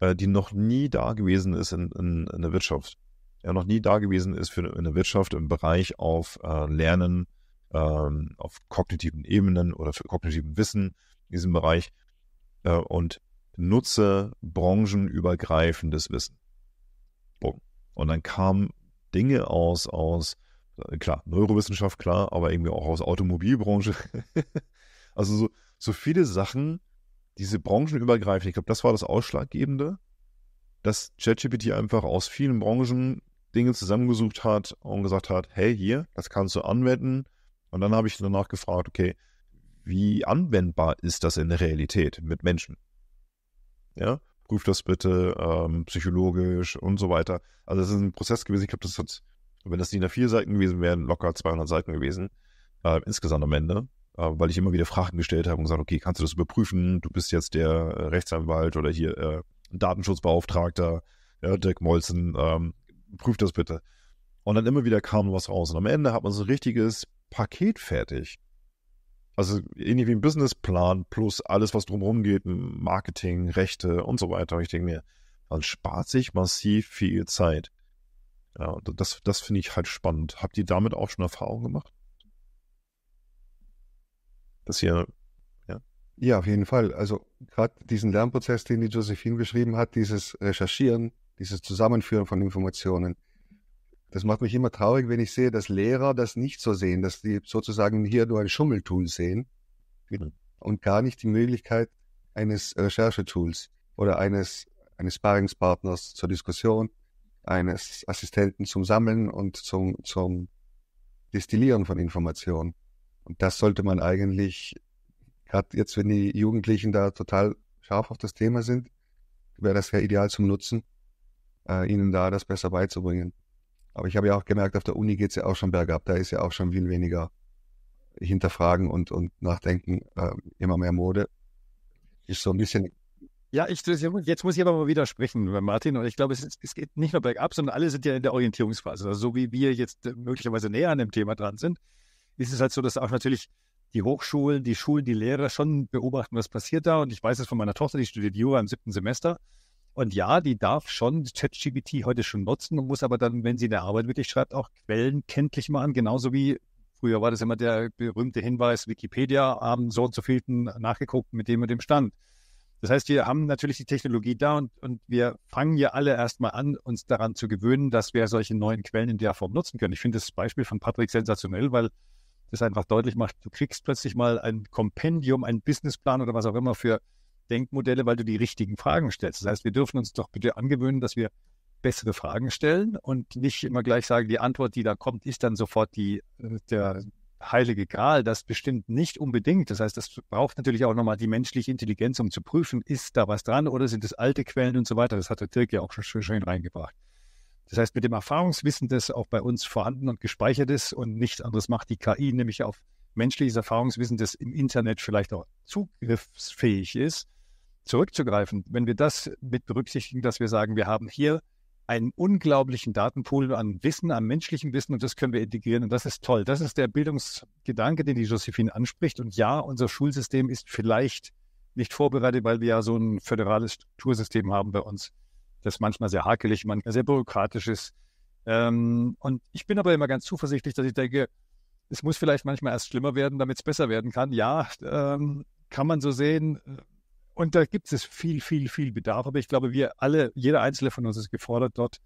äh, die noch nie da gewesen ist in, in, in der Wirtschaft. Ja, noch nie da gewesen ist für eine, in der Wirtschaft im Bereich auf äh, Lernen, ähm, auf kognitiven Ebenen oder für kognitiven Wissen in diesem Bereich äh, und nutze branchenübergreifendes Wissen. Boom. Und dann kamen Dinge aus, aus äh, klar, Neurowissenschaft, klar, aber irgendwie auch aus Automobilbranche. also so, so viele Sachen, diese branchenübergreifend, ich glaube, das war das Ausschlaggebende, dass ChatGPT einfach aus vielen Branchen Dinge zusammengesucht hat und gesagt hat, hey, hier, das kannst du anwenden. Und dann habe ich danach gefragt, okay, wie anwendbar ist das in der Realität mit Menschen? Ja, prüf das bitte ähm, psychologisch und so weiter. Also das ist ein Prozess gewesen. Ich glaube, das hat und wenn das DIN A4 Seiten gewesen wären, locker 200 Seiten gewesen, äh, insgesamt am Ende, äh, weil ich immer wieder Fragen gestellt habe und gesagt, okay, kannst du das überprüfen? Du bist jetzt der äh, Rechtsanwalt oder hier äh, Datenschutzbeauftragter, ja, Dirk Molzen, ähm, prüf das bitte. Und dann immer wieder kam was raus. Und am Ende hat man so ein richtiges Paket fertig. Also ähnlich wie ein Businessplan plus alles, was drumherum geht, Marketing, Rechte und so weiter. Und ich denke mir, dann spart sich massiv viel Zeit. Ja, das, das finde ich halt spannend. Habt ihr damit auch schon Erfahrungen gemacht? Dass ihr, ja? Ja, auf jeden Fall. Also gerade diesen Lernprozess, den die Josephine beschrieben hat, dieses Recherchieren, dieses Zusammenführen von Informationen, das macht mich immer traurig, wenn ich sehe, dass Lehrer das nicht so sehen, dass die sozusagen hier nur ein Schummeltool sehen hm. und gar nicht die Möglichkeit eines Recherchetools oder eines, eines Sparringspartners zur Diskussion eines Assistenten zum Sammeln und zum, zum Destillieren von Informationen. Und das sollte man eigentlich, gerade jetzt, wenn die Jugendlichen da total scharf auf das Thema sind, wäre das ja ideal zum Nutzen, äh, ihnen da das besser beizubringen. Aber ich habe ja auch gemerkt, auf der Uni geht es ja auch schon bergab. Da ist ja auch schon viel weniger hinterfragen und, und nachdenken, äh, immer mehr Mode. Ist so ein bisschen ja, ich, jetzt muss ich aber mal widersprechen, äh, Martin. Und ich glaube, es, es, geht nicht nur bergab, sondern alle sind ja in der Orientierungsphase. Also so wie wir jetzt äh, möglicherweise näher an dem Thema dran sind, ist es halt so, dass auch natürlich die Hochschulen, die Schulen, die Lehrer schon beobachten, was passiert da. Und ich weiß es von meiner Tochter, die studiert Jura im siebten Semester. Und ja, die darf schon ChatGPT heute schon nutzen und muss aber dann, wenn sie in der Arbeit wirklich schreibt, auch Quellen kenntlich machen. Genauso wie früher war das immer der berühmte Hinweis, Wikipedia haben so und so viel nachgeguckt mit dem und dem Stand. Das heißt, wir haben natürlich die Technologie da und, und wir fangen ja alle erstmal an, uns daran zu gewöhnen, dass wir solche neuen Quellen in der Form nutzen können. Ich finde das Beispiel von Patrick sensationell, weil das einfach deutlich macht, du kriegst plötzlich mal ein Kompendium, einen Businessplan oder was auch immer für Denkmodelle, weil du die richtigen Fragen stellst. Das heißt, wir dürfen uns doch bitte angewöhnen, dass wir bessere Fragen stellen und nicht immer gleich sagen, die Antwort, die da kommt, ist dann sofort die, äh, der, heilige Gral, das bestimmt nicht unbedingt. Das heißt, das braucht natürlich auch nochmal die menschliche Intelligenz, um zu prüfen, ist da was dran oder sind es alte Quellen und so weiter. Das hat der Dirk ja auch schon schön reingebracht. Das heißt, mit dem Erfahrungswissen, das auch bei uns vorhanden und gespeichert ist und nichts anderes macht die KI, nämlich auf menschliches Erfahrungswissen, das im Internet vielleicht auch zugriffsfähig ist, zurückzugreifen. Wenn wir das mit berücksichtigen, dass wir sagen, wir haben hier einen unglaublichen Datenpool an Wissen, an menschlichem Wissen und das können wir integrieren und das ist toll. Das ist der Bildungsgedanke, den die Josephine anspricht. Und ja, unser Schulsystem ist vielleicht nicht vorbereitet, weil wir ja so ein föderales Struktursystem haben bei uns, das manchmal sehr hakelig, manchmal sehr bürokratisch ist. Ähm, und ich bin aber immer ganz zuversichtlich, dass ich denke, es muss vielleicht manchmal erst schlimmer werden, damit es besser werden kann. Ja, ähm, kann man so sehen und da gibt es viel, viel, viel Bedarf. Aber ich glaube, wir alle, jeder Einzelne von uns ist gefordert, dort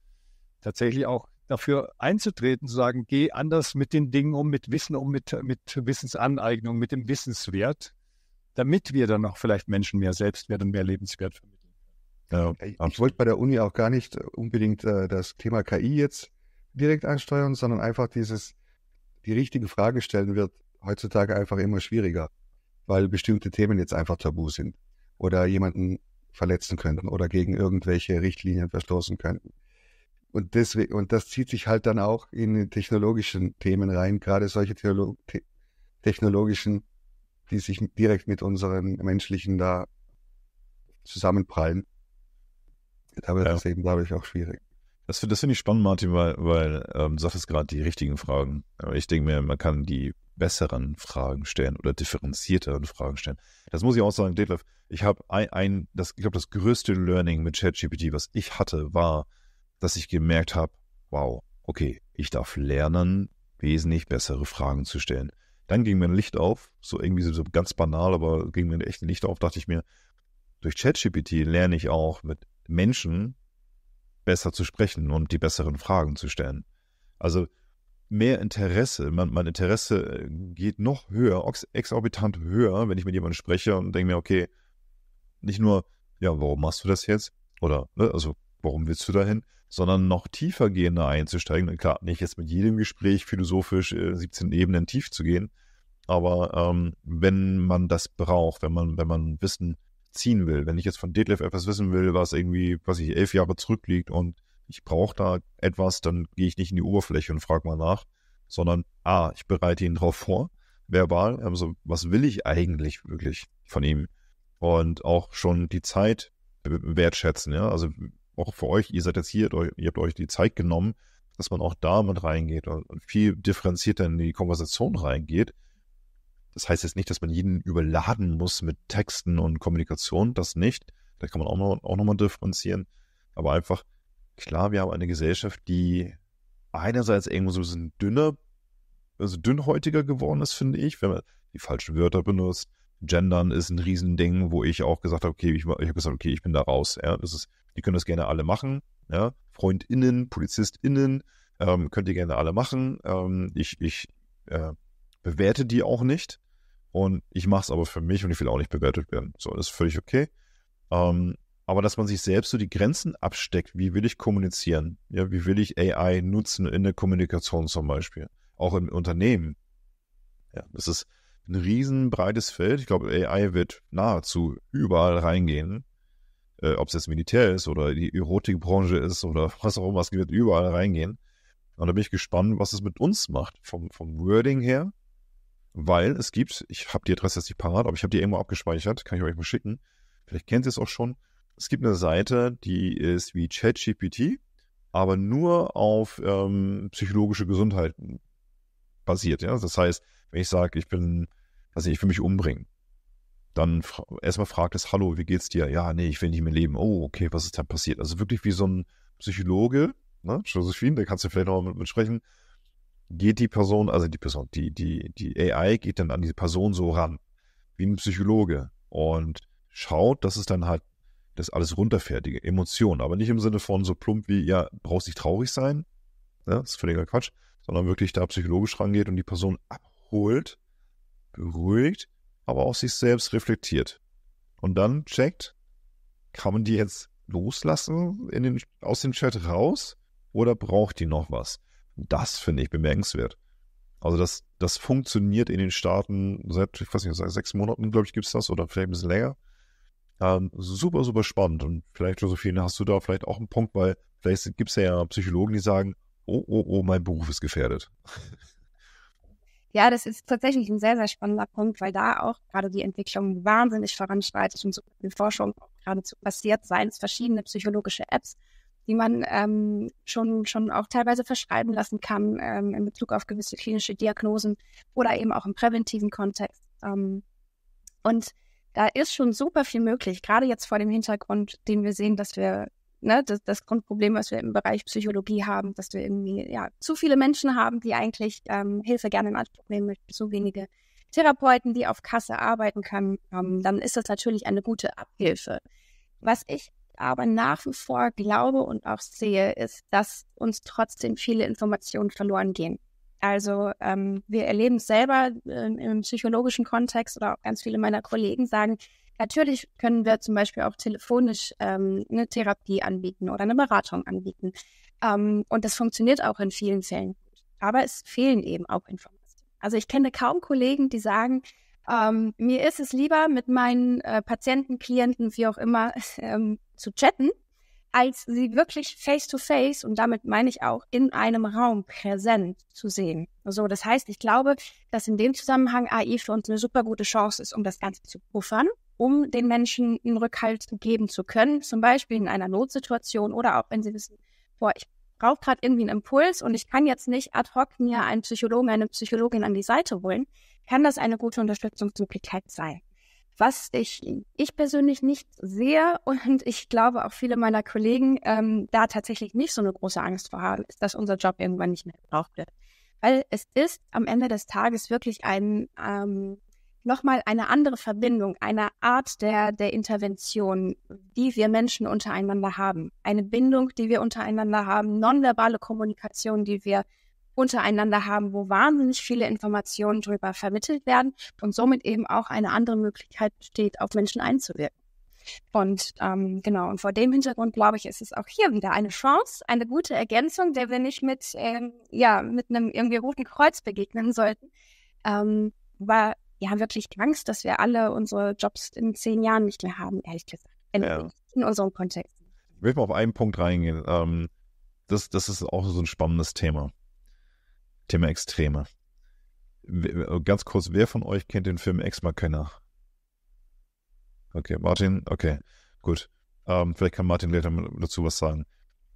tatsächlich auch dafür einzutreten, zu sagen, geh anders mit den Dingen um, mit Wissen um, mit, mit Wissensaneignung, mit dem Wissenswert, damit wir dann auch vielleicht Menschen mehr Selbstwert und mehr Lebenswert vermitteln. Ja, ich wollte bei der Uni auch gar nicht unbedingt äh, das Thema KI jetzt direkt ansteuern, sondern einfach dieses, die richtige Frage stellen wird heutzutage einfach immer schwieriger, weil bestimmte Themen jetzt einfach tabu sind oder jemanden verletzen könnten oder gegen irgendwelche Richtlinien verstoßen könnten. Und deswegen, und das zieht sich halt dann auch in technologischen Themen rein, gerade solche Theolo te technologischen, die sich direkt mit unseren menschlichen da zusammenprallen. Da wird ja. das eben, glaube ich, auch schwierig. Das, das finde ich spannend, Martin, weil, weil ähm, du sagtest gerade die richtigen Fragen. Ich denke mir, man kann die besseren Fragen stellen oder differenzierteren Fragen stellen. Das muss ich auch sagen, Detlef, ich habe ein, ein, das, ich glaube, das größte Learning mit ChatGPT, was ich hatte, war, dass ich gemerkt habe, wow, okay, ich darf lernen, wesentlich bessere Fragen zu stellen. Dann ging mir ein Licht auf, so irgendwie so ganz banal, aber ging mir ein echtes Licht auf, dachte ich mir, durch ChatGPT lerne ich auch mit Menschen besser zu sprechen und die besseren Fragen zu stellen. Also mehr Interesse. Mein, mein Interesse äh, geht noch höher, exorbitant höher, wenn ich mit jemandem spreche und denke mir, okay, nicht nur, ja, warum machst du das jetzt? Oder, ne, also, warum willst du dahin? Sondern noch tiefer gehender einzusteigen. Und klar, nicht jetzt mit jedem Gespräch philosophisch 17 äh, Ebenen tief zu gehen. Aber ähm, wenn man das braucht, wenn man, wenn man Wissen ziehen will, wenn ich jetzt von Detlef etwas wissen will, was irgendwie, was ich elf Jahre zurückliegt und ich brauche da etwas, dann gehe ich nicht in die Oberfläche und frage mal nach, sondern A, ah, ich bereite ihn darauf vor, verbal, also was will ich eigentlich wirklich von ihm? Und auch schon die Zeit wertschätzen, ja, also auch für euch, ihr seid jetzt hier, ihr habt euch die Zeit genommen, dass man auch da mit reingeht und viel differenzierter in die Konversation reingeht. Das heißt jetzt nicht, dass man jeden überladen muss mit Texten und Kommunikation, das nicht. Da kann man auch nochmal auch noch differenzieren. Aber einfach klar, wir haben eine Gesellschaft, die einerseits irgendwo so ein bisschen dünner, also dünnhäutiger geworden ist, finde ich, wenn man die falschen Wörter benutzt. Gendern ist ein Riesending, wo ich auch gesagt habe, okay, ich, ich habe gesagt, okay, ich bin da raus. Ja, das ist, die können das gerne alle machen. Ja, FreundInnen, PolizistInnen, ähm, könnt ihr gerne alle machen. Ähm, ich ich äh, bewerte die auch nicht. Und ich mache es aber für mich und ich will auch nicht bewertet werden. So, das ist völlig okay. Ähm, aber dass man sich selbst so die Grenzen absteckt, wie will ich kommunizieren? Ja, wie will ich AI nutzen in der Kommunikation zum Beispiel? Auch im Unternehmen. Ja, das ist ein riesenbreites Feld. Ich glaube, AI wird nahezu überall reingehen. Äh, Ob es jetzt Militär ist oder die Erotikbranche ist oder was auch immer, es wird überall reingehen. Und da bin ich gespannt, was es mit uns macht, vom, vom Wording her. Weil es gibt, ich habe die Adresse jetzt nicht parat, aber ich habe die irgendwo abgespeichert, kann ich euch mal schicken. Vielleicht kennt ihr es auch schon es gibt eine Seite, die ist wie ChatGPT, aber nur auf ähm, psychologische Gesundheit basiert. Ja? Das heißt, wenn ich sage, ich bin, also ich will mich umbringen, dann fra erstmal fragt es, hallo, wie geht's dir? Ja, nee, ich will nicht mehr leben. Oh, okay, was ist da passiert? Also wirklich wie so ein Psychologe, ne? Josephine, da kannst du vielleicht nochmal mit, mit sprechen, geht die Person, also die Person, die, die, die AI geht dann an diese Person so ran, wie ein Psychologe und schaut, dass es dann halt das alles runterfertige, Emotionen. Aber nicht im Sinne von so plump wie, ja, brauchst nicht traurig sein, ja, ne, das ist völliger Quatsch, sondern wirklich da psychologisch rangeht und die Person abholt, beruhigt, aber auch sich selbst reflektiert. Und dann checkt, kann man die jetzt loslassen in den, aus dem Chat raus oder braucht die noch was? Das finde ich bemerkenswert. Also das, das funktioniert in den Staaten seit, ich weiß nicht, seit sechs Monaten, glaube ich, gibt es das oder vielleicht ein bisschen länger. Ähm, super, super spannend. Und vielleicht, Josephine, hast du da vielleicht auch einen Punkt, weil vielleicht gibt es ja Psychologen, die sagen, oh, oh, oh, mein Beruf ist gefährdet. Ja, das ist tatsächlich ein sehr, sehr spannender Punkt, weil da auch gerade die Entwicklung wahnsinnig voranschreitet und so viel Forschung geradezu passiert, seien es verschiedene psychologische Apps, die man ähm, schon, schon auch teilweise verschreiben lassen kann ähm, in Bezug auf gewisse klinische Diagnosen oder eben auch im präventiven Kontext. Ähm, und da ist schon super viel möglich, gerade jetzt vor dem Hintergrund, den wir sehen, dass wir Ne, das, das, Grundproblem, was wir im Bereich Psychologie haben, dass wir irgendwie ja, zu viele Menschen haben, die eigentlich ähm, Hilfe gerne in Anspruch nehmen möchten, zu wenige Therapeuten, die auf Kasse arbeiten können, ähm, dann ist das natürlich eine gute Abhilfe. Was ich aber nach wie vor glaube und auch sehe, ist, dass uns trotzdem viele Informationen verloren gehen. Also ähm, wir erleben es selber äh, im psychologischen Kontext oder auch ganz viele meiner Kollegen sagen, natürlich können wir zum Beispiel auch telefonisch ähm, eine Therapie anbieten oder eine Beratung anbieten. Ähm, und das funktioniert auch in vielen Fällen Aber es fehlen eben auch Informationen. Also ich kenne kaum Kollegen, die sagen, ähm, mir ist es lieber, mit meinen äh, Patienten, Klienten, wie auch immer, ähm, zu chatten, als sie wirklich face-to-face, und damit meine ich auch in einem Raum präsent zu sehen. So, also das heißt, ich glaube, dass in dem Zusammenhang AI für uns eine super gute Chance ist, um das Ganze zu puffern, um den Menschen einen Rückhalt geben zu können, zum Beispiel in einer Notsituation oder auch wenn sie wissen, boah, ich brauche gerade irgendwie einen Impuls und ich kann jetzt nicht ad hoc mir einen Psychologen, eine Psychologin an die Seite holen, kann das eine gute Unterstützungsmöglichkeit sein. Was ich, ich persönlich nicht sehe und ich glaube auch viele meiner Kollegen ähm, da tatsächlich nicht so eine große Angst vor haben, ist, dass unser Job irgendwann nicht mehr gebraucht wird. Weil es ist am Ende des Tages wirklich ein, ähm, nochmal eine andere Verbindung, eine Art der, der Intervention, die wir Menschen untereinander haben. Eine Bindung, die wir untereinander haben, nonverbale Kommunikation, die wir untereinander haben, wo wahnsinnig viele Informationen darüber vermittelt werden und somit eben auch eine andere Möglichkeit besteht, auf Menschen einzuwirken. Und ähm, genau, und vor dem Hintergrund glaube ich, ist es auch hier wieder eine Chance, eine gute Ergänzung, der wir nicht mit, ähm, ja, mit einem irgendwie roten Kreuz begegnen sollten. Ähm, war ja wirklich Angst, dass wir alle unsere Jobs in zehn Jahren nicht mehr haben, ehrlich gesagt. In, ja. in unserem Kontext. Ich möchte mal auf einen Punkt reingehen. Ähm, das, das ist auch so ein spannendes Thema. Thema Extreme. Äh, ganz kurz, wer von euch kennt den Film Ex Machina? Okay, Martin, okay, gut. Ähm, vielleicht kann Martin gleich dazu was sagen.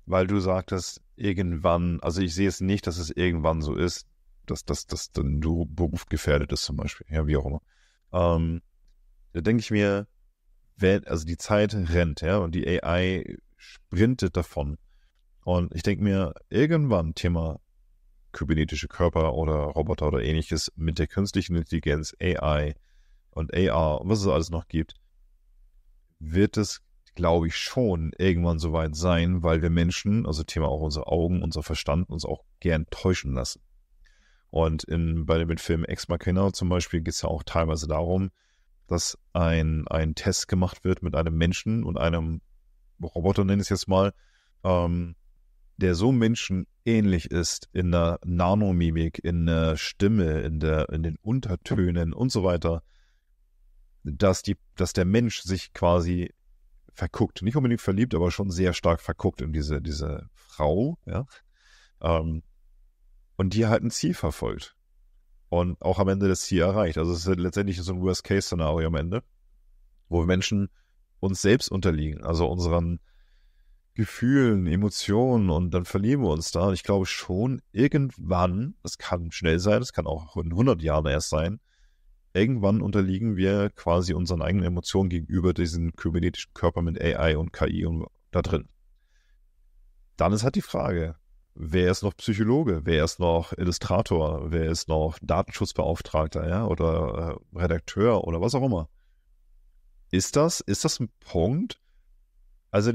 Weil du sagtest, irgendwann, also ich sehe es nicht, dass es irgendwann so ist, dass, dass, dass dein Beruf gefährdet ist zum Beispiel, ja, wie auch immer. Ähm, da denke ich mir, wenn, also die Zeit rennt, ja, und die AI sprintet davon. Und ich denke mir, irgendwann, Thema kybernetische Körper oder Roboter oder ähnliches mit der künstlichen Intelligenz, AI und AR was es alles noch gibt, wird es, glaube ich, schon irgendwann soweit sein, weil wir Menschen, also Thema auch unsere Augen, unser Verstand, uns auch gern täuschen lassen. Und in, bei dem Film Ex Machina zum Beispiel geht es ja auch teilweise darum, dass ein, ein Test gemacht wird mit einem Menschen und einem Roboter, nenne ich es jetzt mal, ähm, der so menschenähnlich ist in der Nanomimik, in der Stimme, in, der, in den Untertönen und so weiter, dass, die, dass der Mensch sich quasi verguckt. Nicht unbedingt verliebt, aber schon sehr stark verguckt in diese, diese Frau, ja. Ähm, und die halt ein Ziel verfolgt. Und auch am Ende das Ziel erreicht. Also es ist letztendlich so ein Worst-Case-Szenario am Ende, wo wir Menschen uns selbst unterliegen, also unseren Gefühlen, Emotionen und dann verlieren wir uns da. Und ich glaube schon, irgendwann, es kann schnell sein, es kann auch in 100 Jahren erst sein, irgendwann unterliegen wir quasi unseren eigenen Emotionen gegenüber diesen kybernetischen Körper mit AI und KI und da drin. Dann ist halt die Frage, wer ist noch Psychologe, wer ist noch Illustrator, wer ist noch Datenschutzbeauftragter ja, oder äh, Redakteur oder was auch immer. Ist das, ist das ein Punkt? Also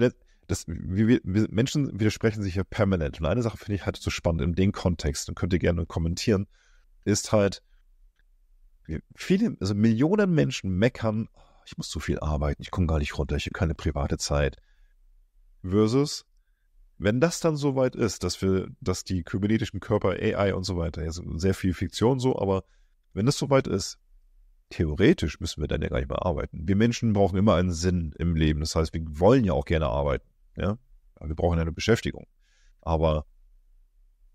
das, wir, wir Menschen widersprechen sich ja permanent. Und eine Sache finde ich halt so spannend in dem Kontext, und könnt ihr gerne kommentieren, ist halt, viele, also Millionen Menschen meckern, oh, ich muss zu viel arbeiten, ich komme gar nicht runter, ich habe keine private Zeit. Versus, wenn das dann soweit ist, dass wir, dass die kybernetischen Körper, AI und so weiter, jetzt sehr viel Fiktion so, aber wenn das soweit ist, theoretisch müssen wir dann ja gar nicht mehr arbeiten. Wir Menschen brauchen immer einen Sinn im Leben. Das heißt, wir wollen ja auch gerne arbeiten. Ja? Wir brauchen ja eine Beschäftigung. Aber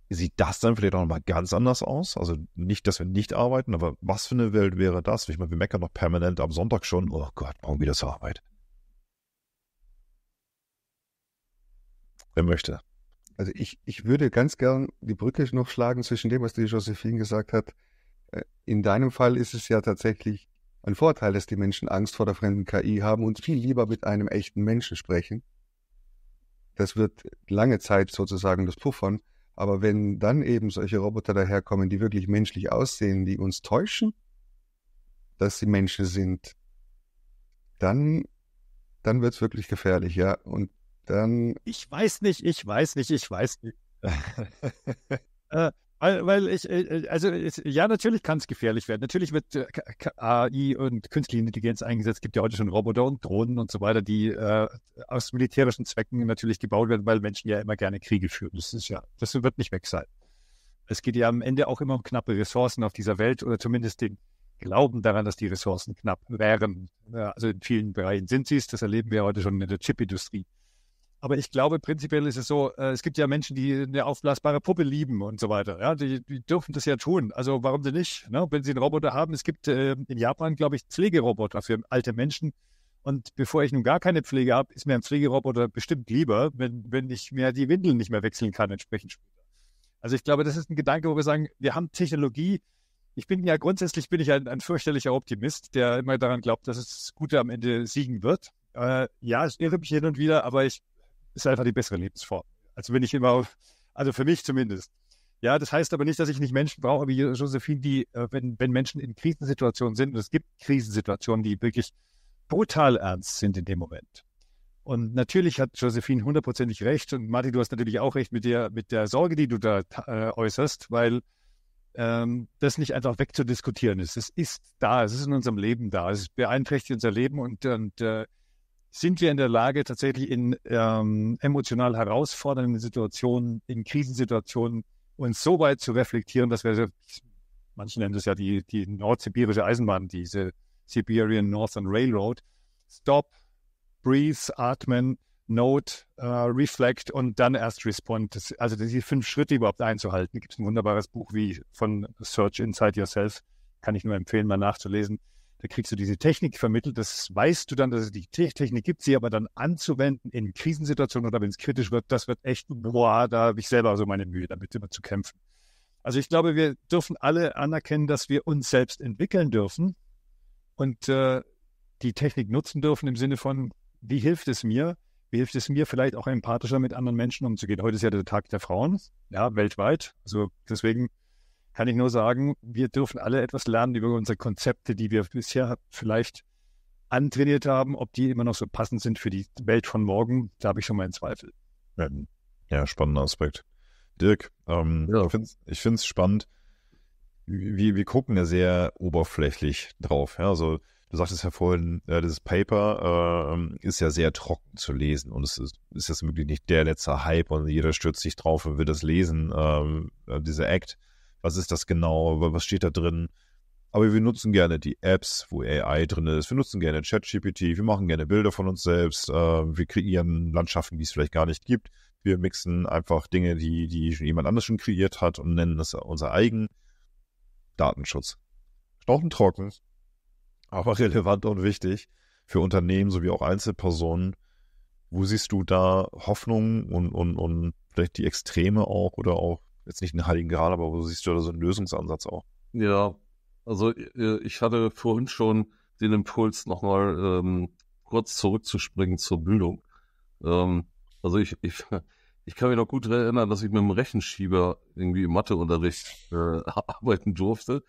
sieht das dann vielleicht auch nochmal ganz anders aus? Also nicht, dass wir nicht arbeiten, aber was für eine Welt wäre das? Ich meine, wir meckern noch permanent am Sonntag schon. Oh Gott, brauchen wir das Arbeit? Wer möchte? Also ich, ich würde ganz gern die Brücke noch schlagen zwischen dem, was die Josephine gesagt hat. Äh, in deinem Fall ist es ja tatsächlich ein Vorteil, dass die Menschen Angst vor der fremden KI haben und viel lieber mit einem echten Menschen sprechen, das wird lange Zeit sozusagen das Puffern. Aber wenn dann eben solche Roboter daherkommen, die wirklich menschlich aussehen, die uns täuschen, dass sie Menschen sind, dann, dann wird es wirklich gefährlich, ja. Und dann. Ich weiß nicht, ich weiß nicht, ich weiß nicht. äh, weil, ich, äh, äh, also ja, natürlich kann es gefährlich werden. Natürlich wird äh, AI und künstliche Intelligenz eingesetzt. Es gibt ja heute schon Roboter und Drohnen und so weiter, die äh, aus militärischen Zwecken natürlich gebaut werden, weil Menschen ja immer gerne Kriege führen. Das ist ja, das wird nicht weg sein. Es geht ja am Ende auch immer um knappe Ressourcen auf dieser Welt oder zumindest den Glauben daran, dass die Ressourcen knapp wären. Also in vielen Bereichen sind sie es. Das erleben wir heute schon in der Chipindustrie. industrie aber ich glaube, prinzipiell ist es so, äh, es gibt ja Menschen, die eine aufblasbare Puppe lieben und so weiter. Ja, die, die dürfen das ja tun. Also warum denn nicht? Ne? Wenn sie einen Roboter haben, es gibt äh, in Japan, glaube ich, Pflegeroboter für alte Menschen. Und bevor ich nun gar keine Pflege habe, ist mir ein Pflegeroboter bestimmt lieber, wenn, wenn ich mir die Windeln nicht mehr wechseln kann, entsprechend später. Also ich glaube, das ist ein Gedanke, wo wir sagen, wir haben Technologie. Ich bin ja grundsätzlich bin ich ein, ein fürchterlicher Optimist, der immer daran glaubt, dass es das Gute am Ende siegen wird. Äh, ja, es irre mich hin und wieder, aber ich ist einfach die bessere Lebensform. Also wenn ich immer, also für mich zumindest. Ja, das heißt aber nicht, dass ich nicht Menschen brauche wie Josephine, die, äh, wenn, wenn Menschen in Krisensituationen sind, und es gibt Krisensituationen, die wirklich brutal ernst sind in dem Moment. Und natürlich hat Josephine hundertprozentig recht und Martin, du hast natürlich auch recht mit der, mit der Sorge, die du da äh, äußerst, weil ähm, das nicht einfach wegzudiskutieren ist. Es ist da, es ist in unserem Leben da, es beeinträchtigt unser Leben und, und äh, sind wir in der Lage, tatsächlich in ähm, emotional herausfordernden Situationen, in Krisensituationen uns so weit zu reflektieren, dass wir, manche nennen das ja die, die nordsibirische Eisenbahn, diese Siberian Northern Railroad, stop, breathe, atmen, note, äh, reflect und dann erst respond. Das, also diese fünf Schritte überhaupt einzuhalten. gibt es ein wunderbares Buch wie von Search Inside Yourself, kann ich nur empfehlen, mal nachzulesen da kriegst du diese Technik vermittelt, das weißt du dann, dass es die Technik gibt, sie aber dann anzuwenden in Krisensituationen oder wenn es kritisch wird, das wird echt, boah, da habe ich selber so meine Mühe damit immer zu kämpfen. Also ich glaube, wir dürfen alle anerkennen, dass wir uns selbst entwickeln dürfen und äh, die Technik nutzen dürfen im Sinne von, wie hilft es mir? Wie hilft es mir, vielleicht auch empathischer mit anderen Menschen umzugehen? Heute ist ja der Tag der Frauen, ja, weltweit. Also deswegen kann ich nur sagen, wir dürfen alle etwas lernen über unsere Konzepte, die wir bisher vielleicht antrainiert haben, ob die immer noch so passend sind für die Welt von morgen. Da habe ich schon mal einen Zweifel. Ja, spannender Aspekt. Dirk, ähm, ja. ich finde es spannend. Wir, wir gucken ja sehr oberflächlich drauf. Ja? Also du sagtest ja vorhin, äh, dieses Paper äh, ist ja sehr trocken zu lesen und es ist, ist jetzt wirklich nicht der letzte Hype und jeder stürzt sich drauf und will das lesen, äh, dieser Act was ist das genau, was steht da drin. Aber wir nutzen gerne die Apps, wo AI drin ist. Wir nutzen gerne ChatGPT. Wir machen gerne Bilder von uns selbst. Ähm, wir kreieren Landschaften, die es vielleicht gar nicht gibt. Wir mixen einfach Dinge, die, die jemand anders schon kreiert hat und nennen das unser eigen. Datenschutz. Schnaufen aber relevant und wichtig für Unternehmen sowie auch Einzelpersonen. Wo siehst du da Hoffnungen und, und, und vielleicht die Extreme auch oder auch jetzt nicht einen heiligen Gral, aber wo siehst du da so einen Lösungsansatz auch? Ja, also äh, ich hatte vorhin schon den Impuls, nochmal ähm, kurz zurückzuspringen zur Bildung. Ähm, also ich, ich, ich kann mich noch gut erinnern, dass ich mit dem Rechenschieber irgendwie im Matheunterricht äh, arbeiten durfte.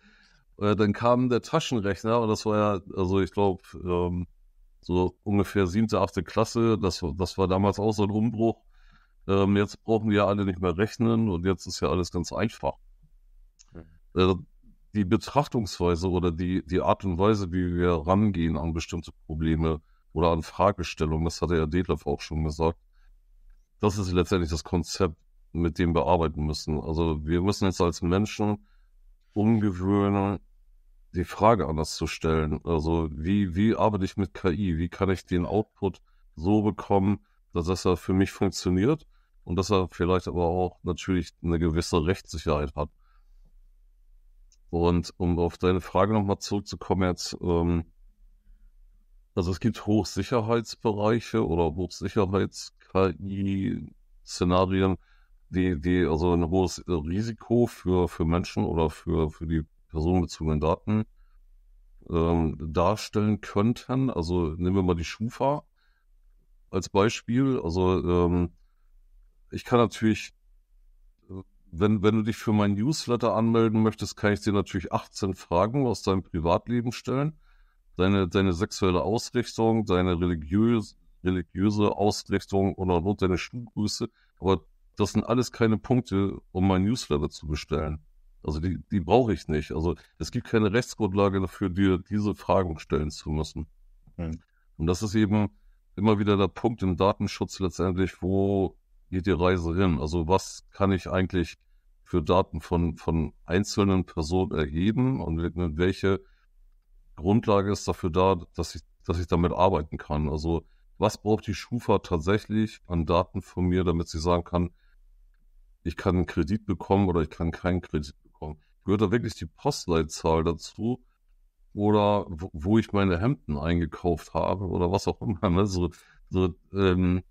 Äh, dann kam der Taschenrechner und das war ja, also ich glaube, ähm, so ungefähr siebte, achte Klasse. Das, das war damals auch so ein Umbruch ähm, jetzt brauchen wir alle nicht mehr rechnen und jetzt ist ja alles ganz einfach. Mhm. Äh, die Betrachtungsweise oder die, die Art und Weise, wie wir rangehen an bestimmte Probleme oder an Fragestellungen, das hatte ja Detlef auch schon gesagt, das ist letztendlich das Konzept, mit dem wir arbeiten müssen. Also wir müssen jetzt als Menschen umgewöhnen, die Frage anders zu stellen. Also wie, wie arbeite ich mit KI? Wie kann ich den Output so bekommen, dass er für mich funktioniert und dass er vielleicht aber auch natürlich eine gewisse Rechtssicherheit hat. Und um auf deine Frage nochmal zurückzukommen jetzt, ähm, also es gibt Hochsicherheitsbereiche oder Hochsicherheits-KI-Szenarien, die, die also ein hohes Risiko für, für Menschen oder für, für die personenbezogenen Daten ähm, darstellen könnten. Also nehmen wir mal die Schufa als Beispiel. Also ähm, ich kann natürlich, wenn, wenn du dich für mein Newsletter anmelden möchtest, kann ich dir natürlich 18 Fragen aus deinem Privatleben stellen. Deine, deine sexuelle Ausrichtung, deine religiös, religiöse Ausrichtung oder nur deine Schulgrüße. Aber das sind alles keine Punkte, um mein Newsletter zu bestellen. Also die, die brauche ich nicht. Also es gibt keine Rechtsgrundlage dafür, dir diese Fragen stellen zu müssen. Mhm. Und das ist eben immer wieder der Punkt im Datenschutz letztendlich, wo geht die Reise hin? Also was kann ich eigentlich für Daten von, von einzelnen Personen erheben und welche Grundlage ist dafür da, dass ich, dass ich damit arbeiten kann? Also was braucht die Schufa tatsächlich an Daten von mir, damit sie sagen kann, ich kann einen Kredit bekommen oder ich kann keinen Kredit bekommen? Gehört da wirklich die Postleitzahl dazu? Oder wo, wo ich meine Hemden eingekauft habe oder was auch immer. Ne? So, so ähm,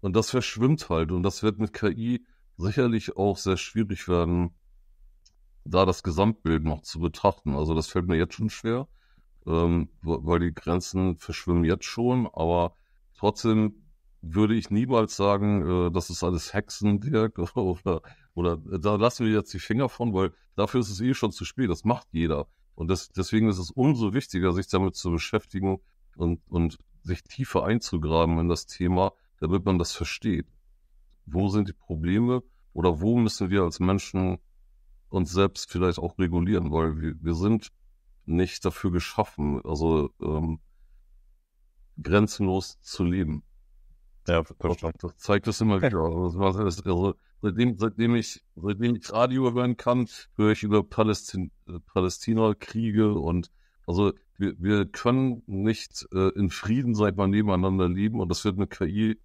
und das verschwimmt halt und das wird mit KI sicherlich auch sehr schwierig werden, da das Gesamtbild noch zu betrachten. Also das fällt mir jetzt schon schwer, ähm, weil die Grenzen verschwimmen jetzt schon, aber trotzdem würde ich niemals sagen, äh, das ist alles Hexenwerk oder, oder äh, da lassen wir jetzt die Finger von, weil dafür ist es eh schon zu spät, das macht jeder. Und das, deswegen ist es umso wichtiger, sich damit zu beschäftigen und, und sich tiefer einzugraben in das Thema, damit man das versteht. Wo sind die Probleme oder wo müssen wir als Menschen uns selbst vielleicht auch regulieren, weil wir, wir sind nicht dafür geschaffen, also ähm, grenzenlos zu leben. Ja, verstanden. Das zeigt das immer wieder. Also, also, seitdem, seitdem, ich, seitdem ich Radio hören kann, höre ich über Palästin äh, Palästina-Kriege und also wir, wir können nicht äh, in Frieden seit man nebeneinander leben und das wird mit KI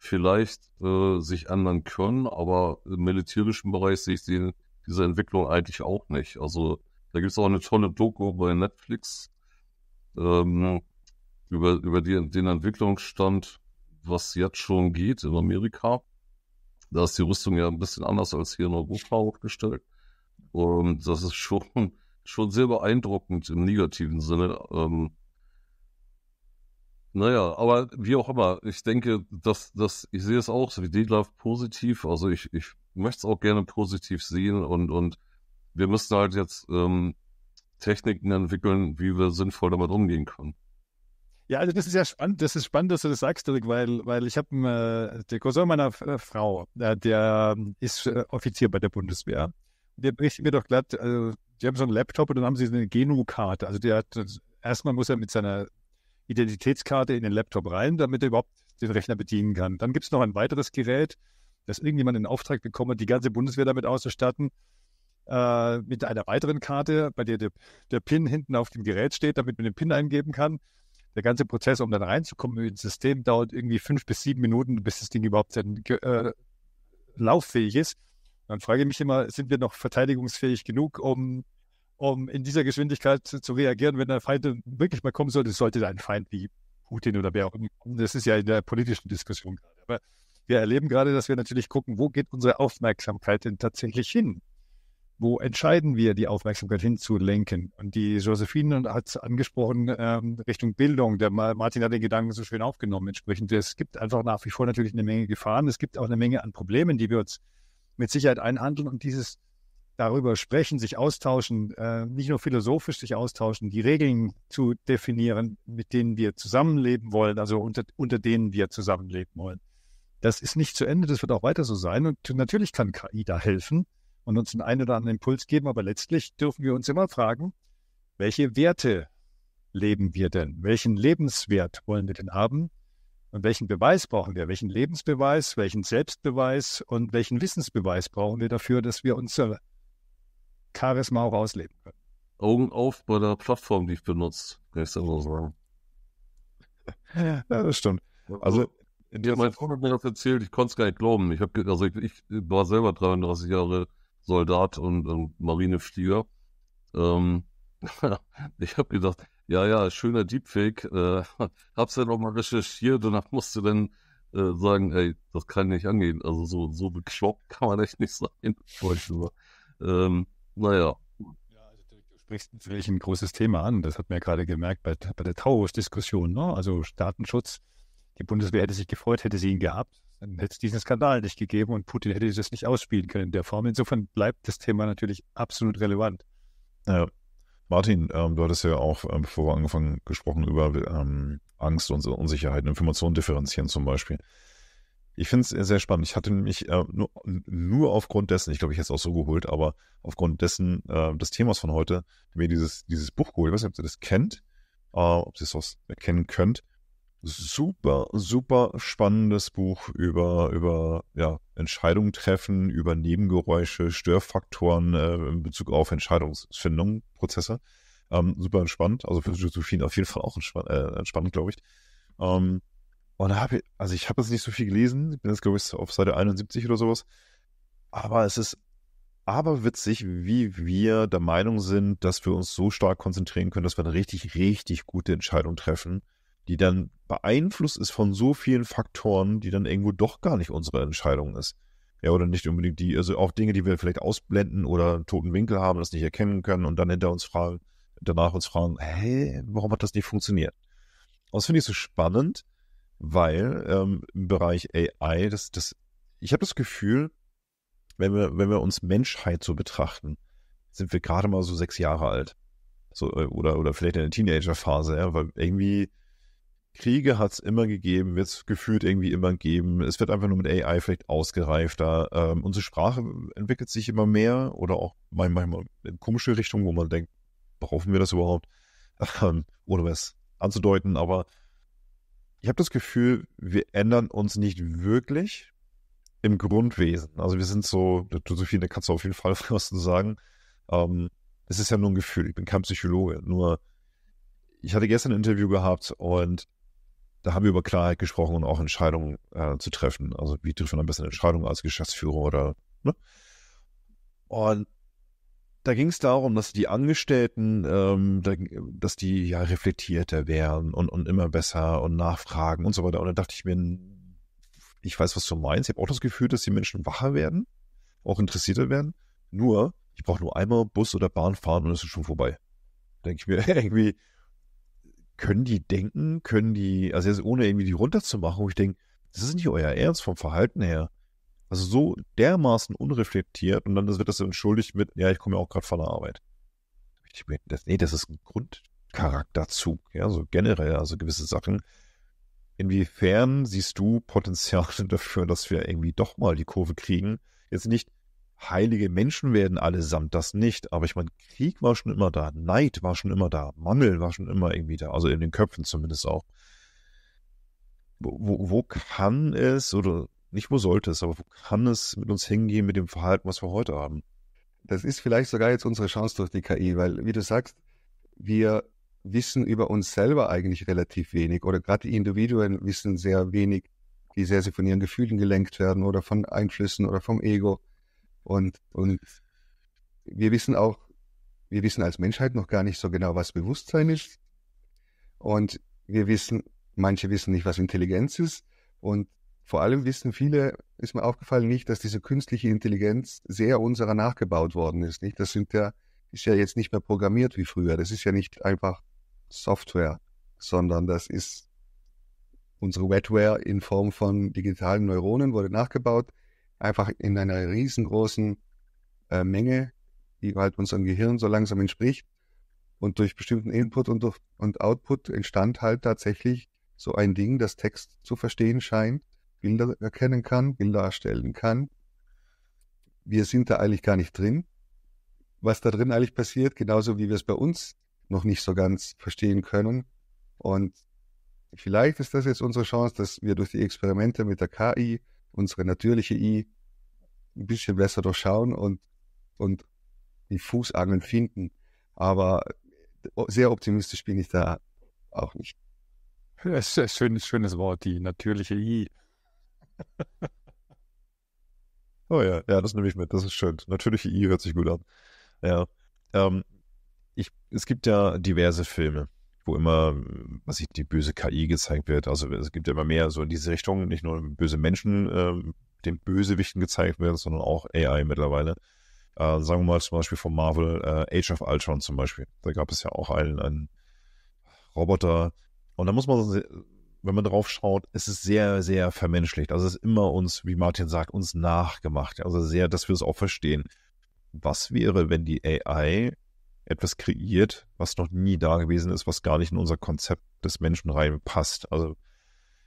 vielleicht äh, sich ändern können, aber im militärischen Bereich sehe ich die, diese Entwicklung eigentlich auch nicht. Also da gibt es auch eine tolle Doku bei Netflix ähm, über, über die, den Entwicklungsstand, was jetzt schon geht in Amerika. Da ist die Rüstung ja ein bisschen anders als hier in Europa aufgestellt. Und das ist schon, schon sehr beeindruckend im negativen Sinne, ähm, naja, aber wie auch immer, ich denke, dass, dass ich sehe es auch so wie Detlef positiv. Also ich, ich möchte es auch gerne positiv sehen und, und wir müssen halt jetzt ähm, Techniken entwickeln, wie wir sinnvoll damit umgehen können. Ja, also das ist ja spannend, das ist spannend, dass du das sagst, Dirk, weil, weil ich habe äh, der Cousin meiner äh, Frau, äh, der ist äh, Offizier bei der Bundeswehr. Der bricht mir doch glatt, also die haben so einen Laptop und dann haben sie eine Genu-Karte. Also der hat erstmal muss er mit seiner Identitätskarte in den Laptop rein, damit er überhaupt den Rechner bedienen kann. Dann gibt es noch ein weiteres Gerät, das irgendjemand in Auftrag bekommt, hat, die ganze Bundeswehr damit auszustatten, äh, mit einer weiteren Karte, bei der, der der PIN hinten auf dem Gerät steht, damit man den PIN eingeben kann. Der ganze Prozess, um dann reinzukommen ins System, dauert irgendwie fünf bis sieben Minuten, bis das Ding überhaupt dann, äh, lauffähig ist. Dann frage ich mich immer, sind wir noch verteidigungsfähig genug, um um in dieser Geschwindigkeit zu, zu reagieren, wenn der Feind wirklich mal kommen sollte. Es sollte ein Feind wie Putin oder wer auch immer kommen. Das ist ja in der politischen Diskussion gerade. Aber wir erleben gerade, dass wir natürlich gucken, wo geht unsere Aufmerksamkeit denn tatsächlich hin? Wo entscheiden wir, die Aufmerksamkeit hinzulenken? Und die Josephine hat es angesprochen, ähm, Richtung Bildung. Der Martin hat den Gedanken so schön aufgenommen. Entsprechend, es gibt einfach nach wie vor natürlich eine Menge Gefahren. Es gibt auch eine Menge an Problemen, die wir uns mit Sicherheit einhandeln. Und dieses darüber sprechen, sich austauschen, äh, nicht nur philosophisch sich austauschen, die Regeln zu definieren, mit denen wir zusammenleben wollen, also unter, unter denen wir zusammenleben wollen. Das ist nicht zu Ende, das wird auch weiter so sein. Und natürlich kann KI da helfen und uns einen einen oder anderen Impuls geben, aber letztlich dürfen wir uns immer fragen, welche Werte leben wir denn? Welchen Lebenswert wollen wir denn haben? Und welchen Beweis brauchen wir? Welchen Lebensbeweis, welchen Selbstbeweis und welchen Wissensbeweis brauchen wir dafür, dass wir unser äh, Charisma auch ausleben können. Augen auf bei der Plattform, die ich benutze, kann ich so sagen. ja, das stimmt. Also, ja, also, mein Freund hat mir das erzählt, ich konnte es gar nicht glauben. Ich, hab, also ich, ich war selber 33 Jahre Soldat und, und Marineflieger. Ähm, ich habe gedacht, ja, ja, schöner Deepfake. Äh, hab's ja auch mal recherchiert und dann musste dann äh, sagen, hey, das kann nicht angehen. Also so, so bekloppt kann man echt nicht sein. ähm, naja. Ja, also du, du sprichst natürlich ein großes Thema an. Das hat man ja gerade gemerkt bei, bei der Taurus-Diskussion. Ne? Also Datenschutz. Die Bundeswehr hätte sich gefreut, hätte sie ihn gehabt. Dann hätte es diesen Skandal nicht gegeben und Putin hätte das nicht ausspielen können in der Form. Insofern bleibt das Thema natürlich absolut relevant. Ja. Martin, ähm, du hattest ja auch, ähm, bevor wir angefangen, gesprochen über ähm, Angst und Unsicherheit, Informationen differenzieren zum Beispiel ich finde es sehr spannend. Ich hatte mich äh, nur, nur, aufgrund dessen, ich glaube, ich hätte es auch so geholt, aber aufgrund dessen äh, des Themas von heute mir dieses, dieses Buch geholt. Ich weiß nicht, ob ihr das kennt, äh, ob ihr es erkennen könnt. Super, super spannendes Buch über, über ja, Entscheidungen treffen, über Nebengeräusche, Störfaktoren äh, in Bezug auf Entscheidungsfindung, Prozesse. Ähm, super entspannt. Also für Josephine auf jeden Fall auch entspannt, äh, entspannt glaube ich. Ähm, und da habe, also ich habe jetzt nicht so viel gelesen, ich bin jetzt, glaube ich, auf Seite 71 oder sowas. Aber es ist aber witzig, wie wir der Meinung sind, dass wir uns so stark konzentrieren können, dass wir eine richtig, richtig gute Entscheidung treffen, die dann beeinflusst ist von so vielen Faktoren, die dann irgendwo doch gar nicht unsere Entscheidung ist. Ja, oder nicht unbedingt die, also auch Dinge, die wir vielleicht ausblenden oder einen toten Winkel haben, das nicht erkennen können und dann hinter uns fragen, danach uns fragen, hey, warum hat das nicht funktioniert? Und das finde ich so spannend, weil ähm, im Bereich AI, das, das, ich habe das Gefühl, wenn wir, wenn wir uns Menschheit so betrachten, sind wir gerade mal so sechs Jahre alt. So, äh, oder, oder vielleicht in der Teenagerphase, ja, weil irgendwie Kriege hat es immer gegeben, wird es gefühlt irgendwie immer geben. Es wird einfach nur mit AI vielleicht ausgereifter. Ähm, unsere Sprache entwickelt sich immer mehr oder auch manchmal in komische Richtungen, wo man denkt, brauchen wir das überhaupt? Ähm, ohne was anzudeuten, aber ich habe das Gefühl, wir ändern uns nicht wirklich im Grundwesen. Also wir sind so, so viel, da kannst du auf jeden Fall was zu sagen. Ähm, es ist ja nur ein Gefühl. Ich bin kein Psychologe. Nur, ich hatte gestern ein Interview gehabt und da haben wir über Klarheit gesprochen und auch Entscheidungen äh, zu treffen. Also wie trifft man am besten Entscheidungen als Geschäftsführer oder ne? Und da ging es darum, dass die Angestellten, ähm, da, dass die ja reflektierter werden und, und immer besser und nachfragen und so weiter. Und da dachte ich mir, ich weiß, was du meinst. Ich habe auch das Gefühl, dass die Menschen wacher werden, auch interessierter werden. Nur, ich brauche nur einmal Bus oder Bahn fahren und es ist schon vorbei. Denke ich mir irgendwie, können die denken, können die, also jetzt ohne irgendwie die runterzumachen, wo ich denke, das ist nicht euer Ernst vom Verhalten her. Also so dermaßen unreflektiert und dann wird das entschuldigt mit, ja, ich komme ja auch gerade von der Arbeit. das, nee, das ist ein Grundcharakterzug, ja, so generell, also gewisse Sachen. Inwiefern siehst du Potenziale dafür, dass wir irgendwie doch mal die Kurve kriegen? Jetzt nicht, heilige Menschen werden allesamt, das nicht, aber ich meine, Krieg war schon immer da, Neid war schon immer da, Mangel war schon immer irgendwie da, also in den Köpfen zumindest auch. wo, wo kann es oder nicht wo sollte es, aber wo kann es mit uns hingehen, mit dem Verhalten, was wir heute haben. Das ist vielleicht sogar jetzt unsere Chance durch die KI, weil, wie du sagst, wir wissen über uns selber eigentlich relativ wenig oder gerade die Individuen wissen sehr wenig, wie sehr, sie von ihren Gefühlen gelenkt werden oder von Einflüssen oder vom Ego. Und, und wir wissen auch, wir wissen als Menschheit noch gar nicht so genau, was Bewusstsein ist. Und wir wissen, manche wissen nicht, was Intelligenz ist. Und vor allem wissen viele, ist mir aufgefallen, nicht, dass diese künstliche Intelligenz sehr unserer nachgebaut worden ist. Nicht? Das sind ja, ist ja jetzt nicht mehr programmiert wie früher. Das ist ja nicht einfach Software, sondern das ist unsere Wetware in Form von digitalen Neuronen wurde nachgebaut, einfach in einer riesengroßen äh, Menge, die halt unserem Gehirn so langsam entspricht. Und durch bestimmten Input und, durch, und Output entstand halt tatsächlich so ein Ding, das Text zu verstehen scheint Bilder erkennen kann, Bilder erstellen kann. Wir sind da eigentlich gar nicht drin, was da drin eigentlich passiert, genauso wie wir es bei uns noch nicht so ganz verstehen können. Und vielleicht ist das jetzt unsere Chance, dass wir durch die Experimente mit der KI, unsere natürliche I, ein bisschen besser durchschauen und, und die Fußangeln finden. Aber sehr optimistisch bin ich da auch nicht. Das ist ein schönes, schönes Wort, die natürliche I oh ja, ja, das nehme ich mit, das ist schön. Natürliche I hört sich gut an. Ja. Ähm, ich, es gibt ja diverse Filme, wo immer, was ich, die böse KI gezeigt wird. Also es gibt ja immer mehr so in diese Richtung, nicht nur böse Menschen, ähm, den Bösewichten gezeigt werden, sondern auch AI mittlerweile. Äh, sagen wir mal zum Beispiel von Marvel äh, Age of Ultron zum Beispiel. Da gab es ja auch einen, einen Roboter. Und da muss man wenn man drauf schaut, es ist sehr, sehr vermenschlicht. Also es ist immer uns, wie Martin sagt, uns nachgemacht. Also sehr, dass wir es auch verstehen. Was wäre, wenn die AI etwas kreiert, was noch nie da gewesen ist, was gar nicht in unser Konzept des Menschen reinpasst? Also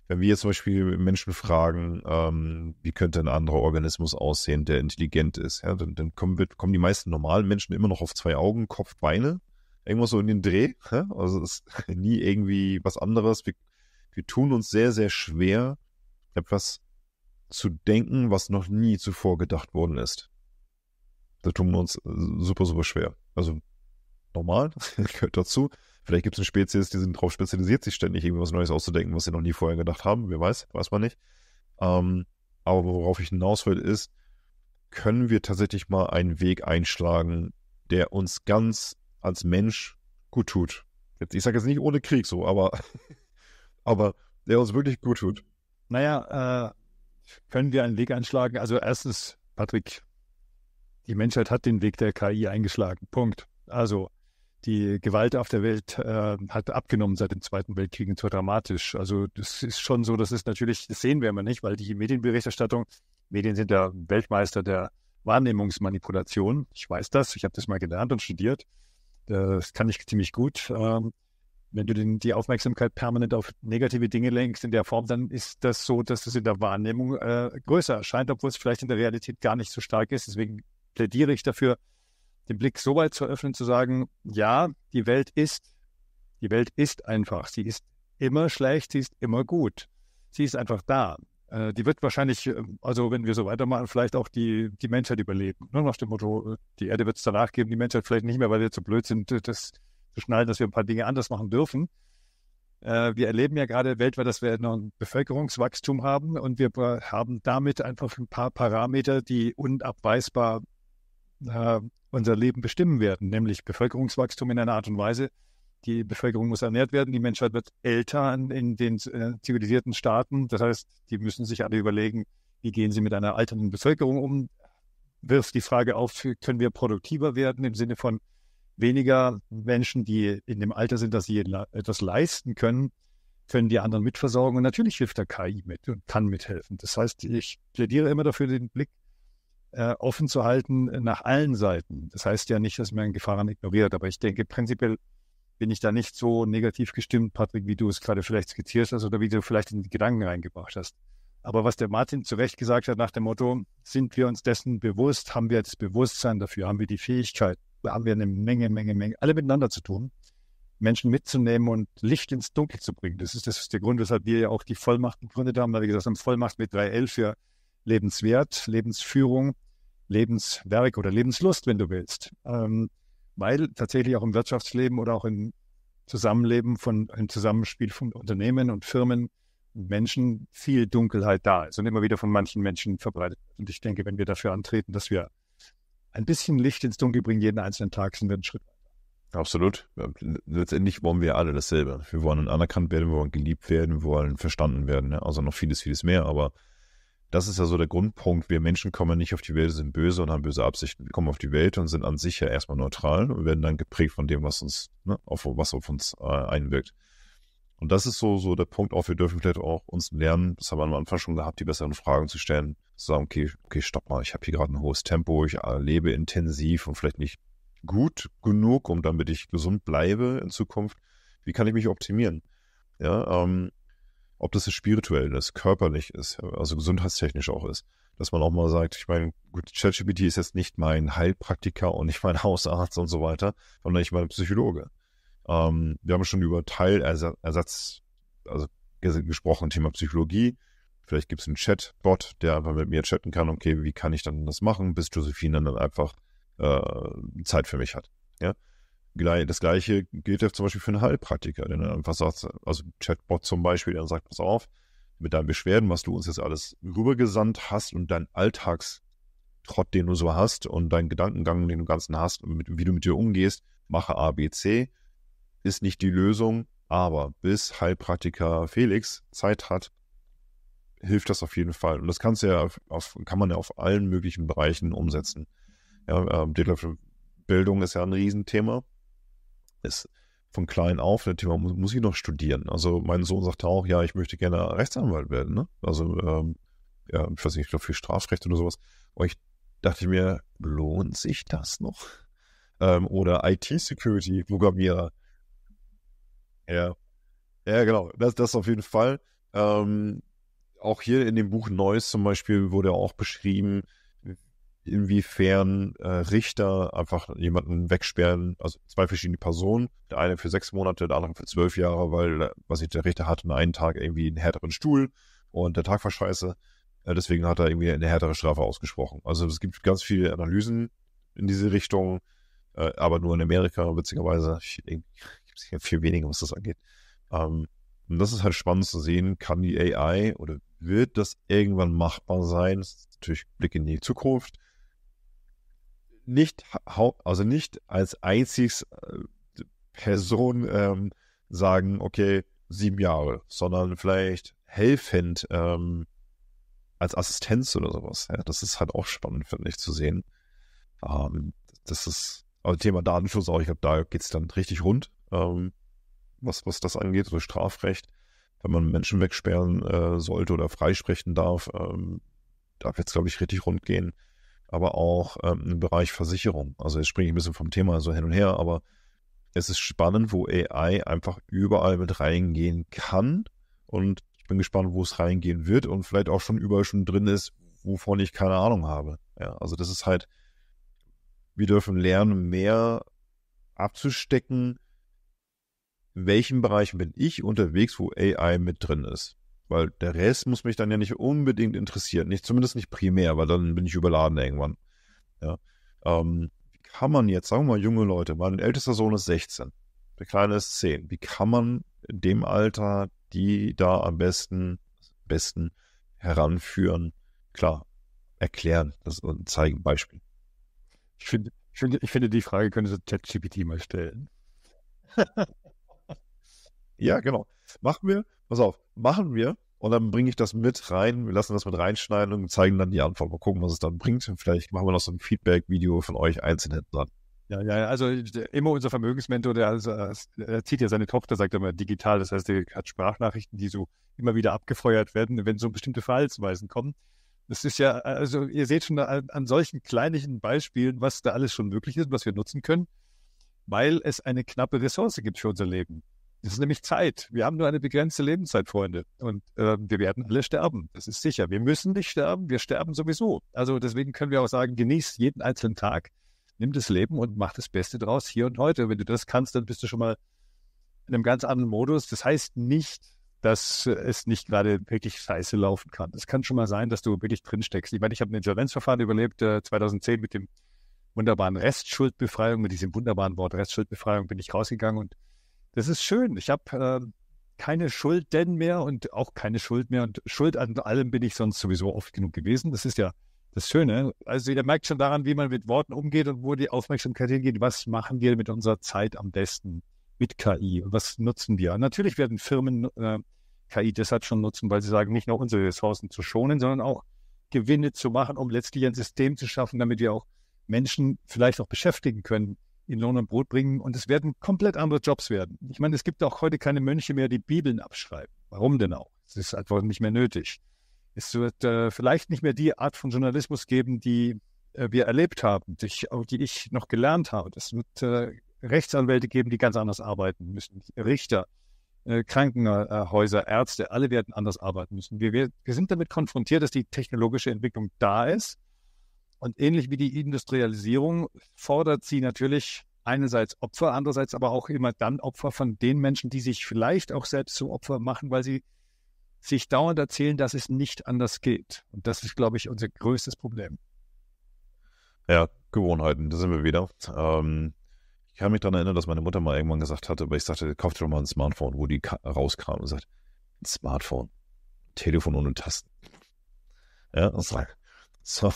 wenn wir jetzt zum Beispiel Menschen fragen, ähm, wie könnte ein anderer Organismus aussehen, der intelligent ist, ja, dann, dann kommen, wir, kommen, die meisten normalen Menschen immer noch auf zwei Augen, Kopf, Beine, irgendwas so in den Dreh. Ja? Also es ist nie irgendwie was anderes. Wir wir tun uns sehr, sehr schwer, etwas zu denken, was noch nie zuvor gedacht worden ist. Da tun wir uns äh, super, super schwer. Also normal, gehört dazu. Vielleicht gibt es eine Spezies, die sind darauf spezialisiert, sich ständig irgendwas Neues auszudenken, was sie noch nie vorher gedacht haben. Wer weiß, weiß man nicht. Ähm, aber worauf ich hinaus will, ist, können wir tatsächlich mal einen Weg einschlagen, der uns ganz als Mensch gut tut. Jetzt, ich sage jetzt nicht ohne Krieg so, aber aber der uns wirklich gut tut. Naja, äh, können wir einen Weg einschlagen? Also erstens, Patrick, die Menschheit hat den Weg der KI eingeschlagen. Punkt. Also die Gewalt auf der Welt äh, hat abgenommen seit dem Zweiten Weltkrieg und zwar dramatisch. Also das ist schon so, das ist natürlich, das sehen wir immer nicht, weil die Medienberichterstattung, Medien sind der Weltmeister der Wahrnehmungsmanipulation. Ich weiß das, ich habe das mal gelernt und studiert. Das kann ich ziemlich gut. Ähm, wenn du den, die Aufmerksamkeit permanent auf negative Dinge lenkst in der Form, dann ist das so, dass es in der Wahrnehmung äh, größer erscheint, obwohl es vielleicht in der Realität gar nicht so stark ist. Deswegen plädiere ich dafür, den Blick so weit zu öffnen, zu sagen, ja, die Welt ist, die Welt ist einfach. Sie ist immer schlecht, sie ist immer gut. Sie ist einfach da. Äh, die wird wahrscheinlich, äh, also wenn wir so weitermachen, vielleicht auch die, die Menschheit überleben. Ne? Nach dem Motto, äh, die Erde wird es danach geben, die Menschheit vielleicht nicht mehr, weil wir zu blöd sind, äh, das zu schnallen, dass wir ein paar Dinge anders machen dürfen. Äh, wir erleben ja gerade weltweit, dass wir noch ein Bevölkerungswachstum haben und wir haben damit einfach ein paar Parameter, die unabweisbar äh, unser Leben bestimmen werden, nämlich Bevölkerungswachstum in einer Art und Weise. Die Bevölkerung muss ernährt werden, die Menschheit wird älter in, den äh, zivilisierten Staaten. Das heißt, die müssen sich alle überlegen, wie gehen sie mit einer alternden Bevölkerung um? Wirft die Frage auf, können wir produktiver werden im Sinne von, weniger Menschen, die in dem Alter sind, dass sie etwas leisten können, können die anderen mitversorgen. Und natürlich hilft der KI mit und kann mithelfen. Das heißt, ich plädiere immer dafür, den Blick äh, offen zu halten nach allen Seiten. Das heißt ja nicht, dass man Gefahren ignoriert, aber ich denke, prinzipiell bin ich da nicht so negativ gestimmt, Patrick, wie du es gerade vielleicht skizziert hast oder wie du vielleicht in die Gedanken reingebracht hast. Aber was der Martin zu Recht gesagt hat nach dem Motto, sind wir uns dessen bewusst, haben wir das Bewusstsein dafür, haben wir die Fähigkeit, haben wir eine Menge, Menge, Menge, alle miteinander zu tun, Menschen mitzunehmen und Licht ins Dunkel zu bringen. Das ist, das ist der Grund, weshalb wir ja auch die Vollmacht gegründet haben, weil wir gesagt haben, Vollmacht mit 3L für Lebenswert, Lebensführung, Lebenswerk oder Lebenslust, wenn du willst. Ähm, weil tatsächlich auch im Wirtschaftsleben oder auch im Zusammenleben von, im Zusammenspiel von Unternehmen und Firmen Menschen viel Dunkelheit da ist und immer wieder von manchen Menschen verbreitet. Und ich denke, wenn wir dafür antreten, dass wir ein bisschen Licht ins Dunkel bringen jeden einzelnen Tag, sind wir einen Schritt Absolut. Letztendlich wollen wir alle dasselbe. Wir wollen anerkannt werden, wir wollen geliebt werden, wir wollen verstanden werden. Ne? Also noch vieles, vieles mehr. Aber das ist ja so der Grundpunkt. Wir Menschen kommen nicht auf die Welt, sind böse und haben böse Absichten. Wir kommen auf die Welt und sind an sich ja erstmal neutral und werden dann geprägt von dem, was uns, ne, auf, was auf uns äh, einwirkt. Und das ist so, so der Punkt auch, wir dürfen vielleicht auch uns lernen, das haben wir am Anfang schon gehabt, die besseren Fragen zu stellen, zu sagen, okay, okay, stopp mal, ich habe hier gerade ein hohes Tempo, ich äh, lebe intensiv und vielleicht nicht gut genug, um damit ich gesund bleibe in Zukunft. Wie kann ich mich optimieren? Ja, ähm, ob das jetzt spirituell ist, körperlich ist, also gesundheitstechnisch auch ist, dass man auch mal sagt, ich meine, gut, ChatGPT ist jetzt nicht mein Heilpraktiker und nicht mein Hausarzt und so weiter, sondern ich meine Psychologe. Ähm, wir haben schon über Teilersatz also gesprochen, Thema Psychologie. Vielleicht gibt es einen Chatbot, der einfach mit mir chatten kann, okay, wie kann ich dann das machen, bis Josephine dann einfach äh, Zeit für mich hat. Ja? Das gleiche gilt ja zum Beispiel für einen Heilpraktiker, der dann einfach sagt, also Chatbot zum Beispiel, der dann sagt, pass auf, mit deinen Beschwerden, was du uns jetzt alles rübergesandt hast und dein Alltagstrott, den du so hast und deinen Gedankengang, den du ganzen hast, mit, wie du mit dir umgehst, mache A, B, C ist nicht die Lösung, aber bis Heilpraktiker Felix Zeit hat, hilft das auf jeden Fall. Und das kannst ja auf, kann man ja auf allen möglichen Bereichen umsetzen. Ja, ähm, Bildung ist ja ein Riesenthema. Ist von klein auf ein Thema, muss, muss ich noch studieren. Also mein Sohn sagte auch, ja, ich möchte gerne Rechtsanwalt werden. Ne? Also ähm, ja, ich weiß nicht, ich glaube für Strafrecht oder sowas. Aber ich dachte mir, lohnt sich das noch? Ähm, oder IT-Security-Programmierer ja. Ja, genau. Das, das auf jeden Fall. Ähm, auch hier in dem Buch Neues zum Beispiel wurde auch beschrieben, inwiefern äh, Richter einfach jemanden wegsperren, also zwei verschiedene Personen, der eine für sechs Monate, der andere für zwölf Jahre, weil, äh, was ich, der Richter hatte einen Tag irgendwie einen härteren Stuhl und der Tag war scheiße. Äh, deswegen hat er irgendwie eine härtere Strafe ausgesprochen. Also es gibt ganz viele Analysen in diese Richtung, äh, aber nur in Amerika, witzigerweise. Ich, viel weniger, was das angeht. Ähm, und das ist halt spannend zu sehen, kann die AI oder wird das irgendwann machbar sein? Das ist natürlich Blick in die Zukunft. Nicht, also nicht als einziges äh, Person ähm, sagen, okay, sieben Jahre, sondern vielleicht helfend ähm, als Assistenz oder sowas. Ja, das ist halt auch spannend, finde ich, zu sehen. Ähm, das ist, aber also Thema Datenschutz auch, ich glaube, da geht es dann richtig rund ähm, was, was das angeht, also Strafrecht, wenn man Menschen wegsperren äh, sollte oder freisprechen darf, ähm, darf jetzt, glaube ich, richtig rund gehen. Aber auch ähm, im Bereich Versicherung. Also jetzt springe ich ein bisschen vom Thema so hin und her, aber es ist spannend, wo AI einfach überall mit reingehen kann. Und ich bin gespannt, wo es reingehen wird und vielleicht auch schon überall schon drin ist, wovon ich keine Ahnung habe. Ja, also das ist halt, wir dürfen lernen, mehr abzustecken, welchen welchem Bereich bin ich unterwegs, wo AI mit drin ist. Weil der Rest muss mich dann ja nicht unbedingt interessieren. Nicht, zumindest nicht primär, weil dann bin ich überladen irgendwann. Ja. Ähm, wie kann man jetzt, sagen wir mal, junge Leute, mein ältester Sohn ist 16, der Kleine ist 10. Wie kann man in dem Alter die da am besten, besten heranführen? Klar, erklären das, und zeigen Beispiel. Ich finde, ich, finde, ich finde, die Frage könnte ChatGPT mal stellen. Ja, genau. Machen wir, pass auf, machen wir und dann bringe ich das mit rein. Wir lassen das mit reinschneiden und zeigen dann die Antwort. Mal gucken, was es dann bringt. vielleicht machen wir noch so ein Feedback-Video von euch einzeln dran. Ja, ja, also äh, immer unser Vermögensmentor, der, der, also, äh, der zieht ja seine Tochter, der sagt immer digital. Das heißt, er hat Sprachnachrichten, die so immer wieder abgefeuert werden, wenn so bestimmte Verhaltensweisen kommen. Das ist ja, also ihr seht schon an, an solchen kleinlichen Beispielen, was da alles schon möglich ist, was wir nutzen können, weil es eine knappe Ressource gibt für unser Leben. Das ist nämlich Zeit. Wir haben nur eine begrenzte Lebenszeit, Freunde. Und äh, wir werden alle sterben. Das ist sicher. Wir müssen nicht sterben. Wir sterben sowieso. Also deswegen können wir auch sagen, genieß jeden einzelnen Tag, nimm das Leben und mach das Beste draus hier und heute. Wenn du das kannst, dann bist du schon mal in einem ganz anderen Modus. Das heißt nicht, dass es nicht gerade wirklich scheiße laufen kann. Es kann schon mal sein, dass du wirklich drinsteckst. Ich meine, ich habe ein Insolvenzverfahren überlebt, äh, 2010 mit dem wunderbaren Restschuldbefreiung, mit diesem wunderbaren Wort Restschuldbefreiung bin ich rausgegangen und das ist schön. Ich habe äh, keine Schuld denn mehr und auch keine Schuld mehr. Und Schuld an allem bin ich sonst sowieso oft genug gewesen. Das ist ja das Schöne. Also jeder merkt schon daran, wie man mit Worten umgeht und wo die Aufmerksamkeit hingeht. Was machen wir mit unserer Zeit am besten mit KI? was nutzen wir? Natürlich werden Firmen äh, KI deshalb schon nutzen, weil sie sagen, nicht nur unsere Ressourcen zu schonen, sondern auch Gewinne zu machen, um letztlich ein System zu schaffen, damit wir auch Menschen vielleicht auch beschäftigen können, in Lohn und Brot bringen. Und es werden komplett andere Jobs werden. Ich meine, es gibt auch heute keine Mönche mehr, die Bibeln abschreiben. Warum denn auch? Es ist einfach nicht mehr nötig. Es wird äh, vielleicht nicht mehr die Art von Journalismus geben, die äh, wir erlebt haben, die ich, die ich, noch gelernt habe. Es wird äh, Rechtsanwälte geben, die ganz anders arbeiten müssen. Richter, äh, Krankenhäuser, Ärzte, alle werden anders arbeiten müssen. Wir, wir, wir sind damit konfrontiert, dass die technologische Entwicklung da ist und ähnlich wie die Industrialisierung fordert sie natürlich einerseits Opfer, andererseits aber auch immer dann Opfer von den Menschen, die sich vielleicht auch selbst zum Opfer machen, weil sie sich dauernd erzählen, dass es nicht anders geht. Und das ist, glaube ich, unser größtes Problem. Ja, Gewohnheiten, da sind wir wieder. Ähm, ich kann mich daran erinnern, dass meine Mutter mal irgendwann gesagt hatte, aber ich sagte, kauf dir mal ein Smartphone, wo die rauskam und sagt, ein Smartphone, Telefon ohne Tasten. Ja, und sagt, so,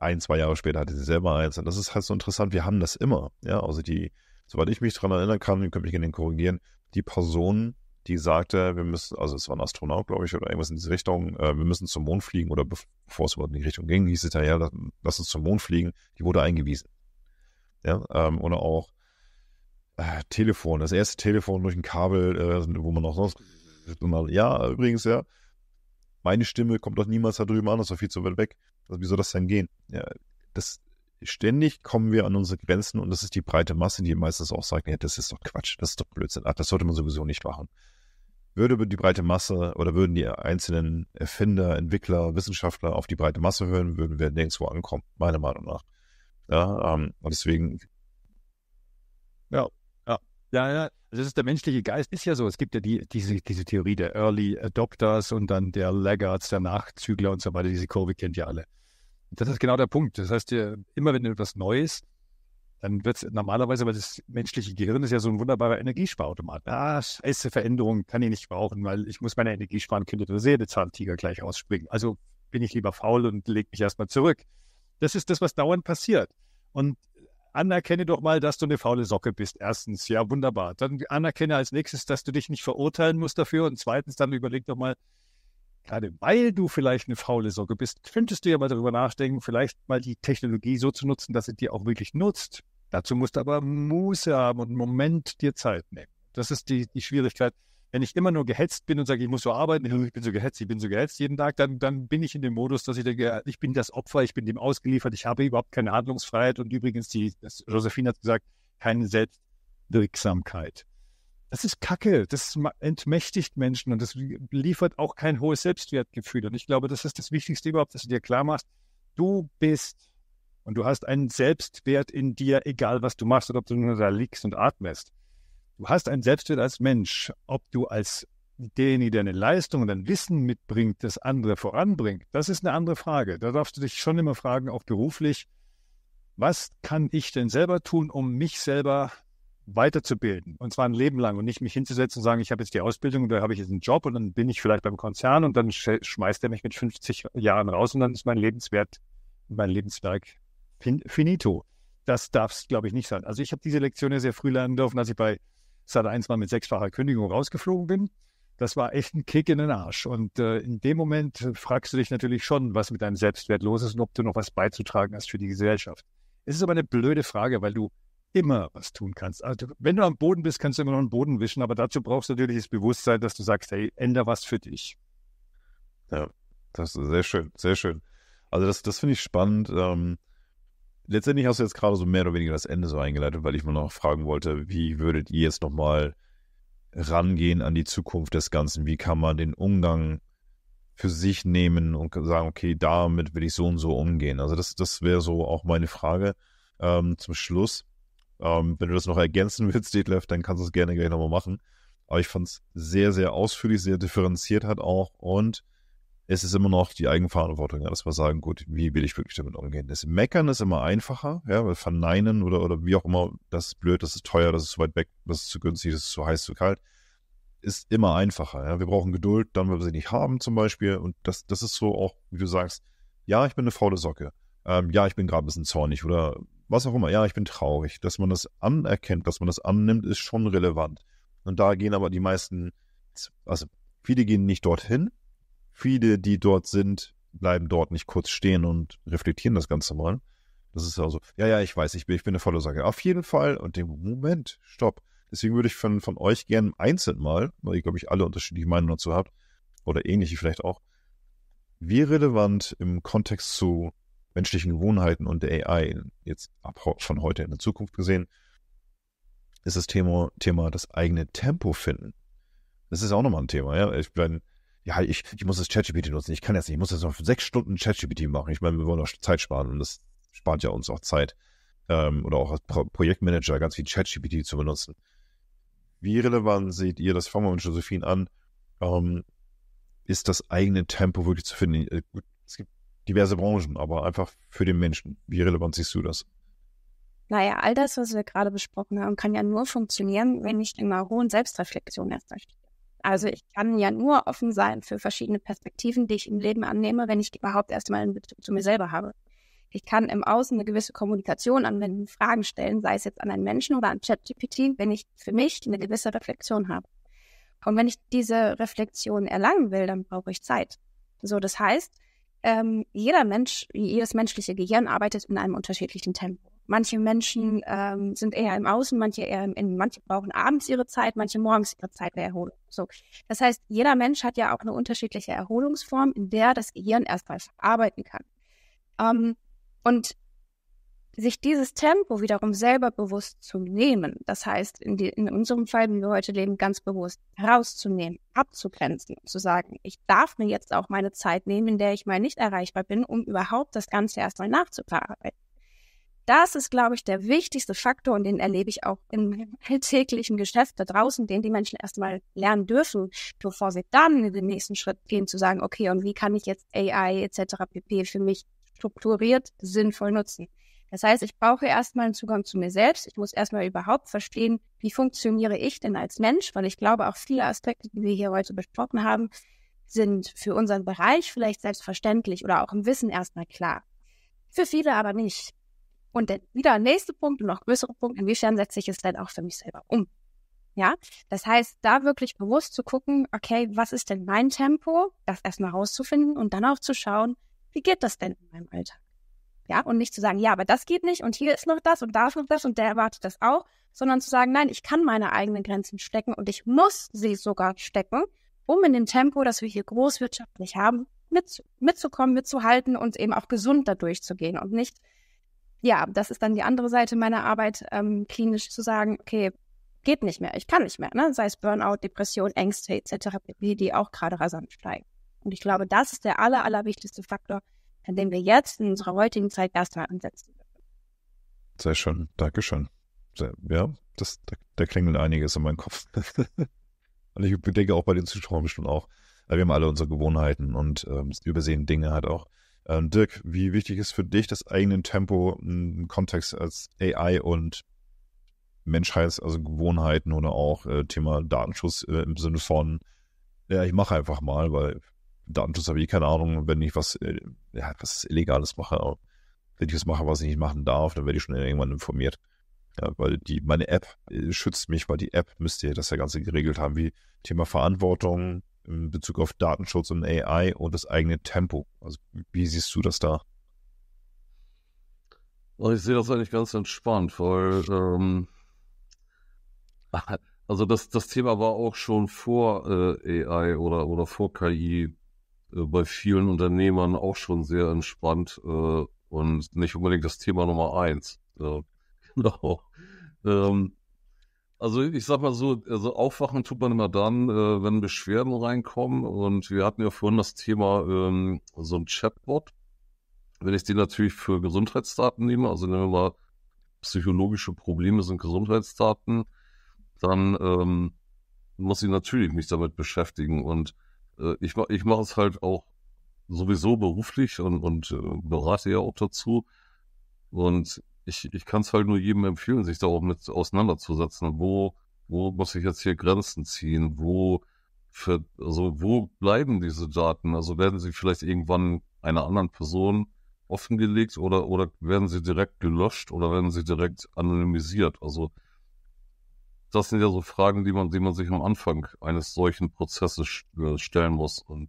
ein, zwei Jahre später hatte sie selber eins. Und das ist halt so interessant. Wir haben das immer. Ja, also die, soweit ich mich daran erinnern kann, ich könnte mich gerne korrigieren, die Person, die sagte, wir müssen, also es war ein Astronaut, glaube ich, oder irgendwas in diese Richtung, äh, wir müssen zum Mond fliegen oder bevor es überhaupt in die Richtung ging, hieß es ja, ja, lass uns zum Mond fliegen. Die wurde eingewiesen. Ja, ähm, oder auch äh, Telefon, das erste Telefon durch ein Kabel, äh, wo man auch sonst, ja, übrigens, ja, meine Stimme kommt doch niemals da drüben an, das ist doch viel zu weit weg. Also wie soll das denn gehen? Ja, das, ständig kommen wir an unsere Grenzen und das ist die breite Masse, die meistens auch sagt, ja, das ist doch Quatsch, das ist doch Blödsinn, ach, das sollte man sowieso nicht machen. Würde die breite Masse oder würden die einzelnen Erfinder, Entwickler, Wissenschaftler auf die breite Masse hören, würden wir nirgendwo ankommen, meiner Meinung nach. Ja, ähm, und deswegen, ja, ja, ja. Also das ist der menschliche Geist ist ja so. Es gibt ja die, diese, diese Theorie der Early Adopters und dann der Laggards, der Nachzügler und so weiter. Diese Kurve kennt ihr alle. Das ist genau der Punkt. Das heißt, immer wenn etwas Neues, dann wird es normalerweise, weil das menschliche Gehirn ist ja so ein wunderbarer Energiesparautomat. Ah, scheiße, Veränderung kann ich nicht brauchen, weil ich muss meine Energie sparen, könnte der Säbelzahntiger gleich ausspringen. Also bin ich lieber faul und lege mich erstmal zurück. Das ist das, was dauernd passiert. Und anerkenne doch mal, dass du eine faule Socke bist. Erstens, ja, wunderbar. Dann anerkenne als nächstes, dass du dich nicht verurteilen musst dafür. Und zweitens, dann überleg doch mal, gerade weil du vielleicht eine faule Socke bist, könntest du ja mal darüber nachdenken, vielleicht mal die Technologie so zu nutzen, dass sie dir auch wirklich nutzt. Dazu musst du aber Muße haben und einen Moment dir Zeit nehmen. Das ist die, die Schwierigkeit. Wenn ich immer nur gehetzt bin und sage, ich muss so arbeiten, ich bin so gehetzt, ich bin so gehetzt jeden Tag, dann, dann bin ich in dem Modus, dass ich denke, ich bin das Opfer, ich bin dem ausgeliefert, ich habe überhaupt keine Handlungsfreiheit und übrigens, die Josephine hat gesagt, keine Selbstwirksamkeit. Das ist Kacke, das entmächtigt Menschen und das liefert auch kein hohes Selbstwertgefühl. Und ich glaube, das ist das Wichtigste überhaupt, dass du dir klar machst, du bist und du hast einen Selbstwert in dir, egal was du machst oder ob du nur da liegst und atmest. Du hast ein Selbstwert als Mensch. Ob du als derjenige, der eine Leistung und ein Wissen mitbringt, das andere voranbringt, das ist eine andere Frage. Da darfst du dich schon immer fragen, auch beruflich, was kann ich denn selber tun, um mich selber weiterzubilden? Und zwar ein Leben lang und nicht mich hinzusetzen und sagen, ich habe jetzt die Ausbildung da habe ich jetzt einen Job und dann bin ich vielleicht beim Konzern und dann schmeißt er mich mit 50 Jahren raus und dann ist mein Lebenswert, mein Lebenswerk fin finito. Das darf es, glaube ich, nicht sein. Also ich habe diese Lektion ja sehr früh lernen dürfen, als ich bei Sat 1 mal mit sechsfacher Kündigung rausgeflogen bin. Das war echt ein Kick in den Arsch. Und äh, in dem Moment fragst du dich natürlich schon, was mit deinem Selbstwert los ist und ob du noch was beizutragen hast für die Gesellschaft. Es ist aber eine blöde Frage, weil du immer was tun kannst. Also, wenn du am Boden bist, kannst du immer noch den Boden wischen, aber dazu brauchst du natürlich das Bewusstsein, dass du sagst, hey, änder was für dich. Ja, das ist sehr schön, sehr schön. Also das, das finde ich spannend. Ähm, letztendlich hast du jetzt gerade so mehr oder weniger das Ende so eingeleitet, weil ich mal noch fragen wollte, wie würdet ihr jetzt nochmal rangehen an die Zukunft des Ganzen? Wie kann man den Umgang für sich nehmen und sagen, okay, damit will ich so und so umgehen? Also das, das wäre so auch meine Frage ähm, zum Schluss. Ähm, wenn du das noch ergänzen willst, Detlef, dann kannst du es gerne gleich nochmal machen. Aber ich fand es sehr, sehr ausführlich, sehr differenziert hat auch und es ist immer noch die Eigenverantwortung, ja, dass wir sagen, gut, wie will ich wirklich damit umgehen? Das Meckern ist immer einfacher, ja, weil verneinen oder, oder wie auch immer, das ist blöd, das ist teuer, das ist zu weit weg, das ist zu günstig, das ist zu heiß, zu kalt, ist immer einfacher. Ja. Wir brauchen Geduld, dann, wenn wir sie nicht haben zum Beispiel. Und das, das ist so auch, wie du sagst, ja, ich bin eine faule Socke. Ähm, ja, ich bin gerade ein bisschen zornig oder was auch immer. Ja, ich bin traurig. Dass man das anerkennt, dass man das annimmt, ist schon relevant. Und da gehen aber die meisten, also viele gehen nicht dorthin, viele, die dort sind, bleiben dort nicht kurz stehen und reflektieren das Ganze mal. Das ist also, ja, ja, ich weiß, ich bin, ich bin eine Verlosage. Auf jeden Fall. Und dem Moment, stopp. Deswegen würde ich von, von euch gerne einzeln mal, weil ihr, glaube ich, alle unterschiedliche Meinungen dazu habt, oder ähnliche vielleicht auch, wie relevant im Kontext zu menschlichen Gewohnheiten und der AI, jetzt ab von heute in der Zukunft gesehen, ist das Thema, Thema das eigene Tempo finden. Das ist auch nochmal ein Thema, ja. Ich bin, ja, ich, ich muss das ChatGPT nutzen, ich kann das nicht, ich muss das noch sechs Stunden ChatGPT machen. Ich meine, wir wollen auch Zeit sparen und das spart ja uns auch Zeit. Ähm, oder auch als Pro Projektmanager ganz viel ChatGPT zu benutzen. Wie relevant seht ihr das fangen wir mit Josephine an? Ähm, ist das eigene Tempo wirklich zu finden? Äh, es gibt diverse Branchen, aber einfach für den Menschen. Wie relevant siehst du das? Naja, all das, was wir gerade besprochen haben, kann ja nur funktionieren, wenn ich in einer hohen Selbstreflexion erst stehe. Also ich kann ja nur offen sein für verschiedene Perspektiven, die ich im Leben annehme, wenn ich überhaupt erst einmal einen Bezug zu mir selber habe. Ich kann im Außen eine gewisse Kommunikation anwenden, Fragen stellen, sei es jetzt an einen Menschen oder an ChatGPT, wenn ich für mich eine gewisse Reflexion habe. Und wenn ich diese Reflexion erlangen will, dann brauche ich Zeit. So, das heißt, ähm, jeder Mensch, jedes menschliche Gehirn arbeitet in einem unterschiedlichen Tempo. Manche Menschen mhm. ähm, sind eher im Außen, manche eher im Innen. Manche brauchen abends ihre Zeit, manche morgens ihre Zeit der Erholung. So. Das heißt, jeder Mensch hat ja auch eine unterschiedliche Erholungsform, in der das Gehirn erstmal arbeiten kann. Ähm, und sich dieses Tempo wiederum selber bewusst zu nehmen, das heißt, in, die, in unserem Fall, wie wir heute leben, ganz bewusst herauszunehmen, abzugrenzen, zu sagen, ich darf mir jetzt auch meine Zeit nehmen, in der ich mal nicht erreichbar bin, um überhaupt das Ganze erstmal nachzuverarbeiten. Das ist, glaube ich, der wichtigste Faktor und den erlebe ich auch im alltäglichen Geschäft da draußen, den die Menschen erstmal lernen dürfen, bevor sie dann in den nächsten Schritt gehen, zu sagen, okay, und wie kann ich jetzt AI etc. pp. für mich strukturiert sinnvoll nutzen? Das heißt, ich brauche erstmal einen Zugang zu mir selbst. Ich muss erstmal überhaupt verstehen, wie funktioniere ich denn als Mensch, weil ich glaube, auch viele Aspekte, die wir hier heute besprochen haben, sind für unseren Bereich vielleicht selbstverständlich oder auch im Wissen erstmal klar. Für viele aber nicht. Und dann wieder nächste Punkt und noch größere Punkt, inwiefern setze ich es denn auch für mich selber um? Ja, das heißt, da wirklich bewusst zu gucken, okay, was ist denn mein Tempo? Das erstmal rauszufinden und dann auch zu schauen, wie geht das denn in meinem Alltag? Ja, und nicht zu sagen, ja, aber das geht nicht und hier ist noch das und da ist noch das und der erwartet das auch, sondern zu sagen, nein, ich kann meine eigenen Grenzen stecken und ich muss sie sogar stecken, um in dem Tempo, das wir hier großwirtschaftlich haben, mit, mitzukommen, mitzuhalten und eben auch gesund dadurch zu gehen und nicht ja, das ist dann die andere Seite meiner Arbeit, ähm, klinisch zu sagen, okay, geht nicht mehr, ich kann nicht mehr, ne? sei es Burnout, Depression, Ängste etc., die auch gerade rasant steigen. Und ich glaube, das ist der aller, allerwichtigste Faktor, an dem wir jetzt in unserer heutigen Zeit erstmal ansetzen. Sehr schön, Dankeschön. Sehr, ja, das, da, da klingelt einiges in meinem Kopf. und ich bedenke auch bei den Zuschauern bestimmt auch, äh, wir haben alle unsere Gewohnheiten und ähm, übersehen Dinge halt auch. Ähm, Dirk, wie wichtig ist für dich das eigene Tempo im Kontext als AI und Menschheits-, also Gewohnheiten oder auch äh, Thema Datenschutz äh, im Sinne von, ja, ich mache einfach mal, weil Datenschutz habe ich keine Ahnung, wenn ich was, äh, ja, was Illegales mache, wenn ich was mache, was ich nicht machen darf, dann werde ich schon irgendwann informiert. Ja, weil die, meine App äh, schützt mich, weil die App müsste das ja Ganze geregelt haben, wie Thema Verantwortung, in Bezug auf Datenschutz und AI und das eigene Tempo. Also wie siehst du das da? Ich sehe das eigentlich ganz entspannt, weil ähm, also das, das Thema war auch schon vor äh, AI oder, oder vor KI äh, bei vielen Unternehmern auch schon sehr entspannt äh, und nicht unbedingt das Thema Nummer eins. genau. Ähm, also ich sag mal so, also aufwachen tut man immer dann, äh, wenn Beschwerden reinkommen. Und wir hatten ja vorhin das Thema ähm, so ein Chatbot. Wenn ich den natürlich für Gesundheitsdaten nehme, also nehmen wir mal psychologische Probleme sind Gesundheitsdaten, dann ähm, muss ich natürlich mich damit beschäftigen. Und äh, ich, ich mache es halt auch sowieso beruflich und, und äh, berate ja auch dazu. Und ich, ich kann es halt nur jedem empfehlen, sich da auch mit auseinanderzusetzen. Wo, wo muss ich jetzt hier Grenzen ziehen? Wo, für, also wo bleiben diese Daten? Also werden sie vielleicht irgendwann einer anderen Person offengelegt oder, oder werden sie direkt gelöscht oder werden sie direkt anonymisiert? Also das sind ja so Fragen, die man, die man sich am Anfang eines solchen Prozesses äh, stellen muss. Und,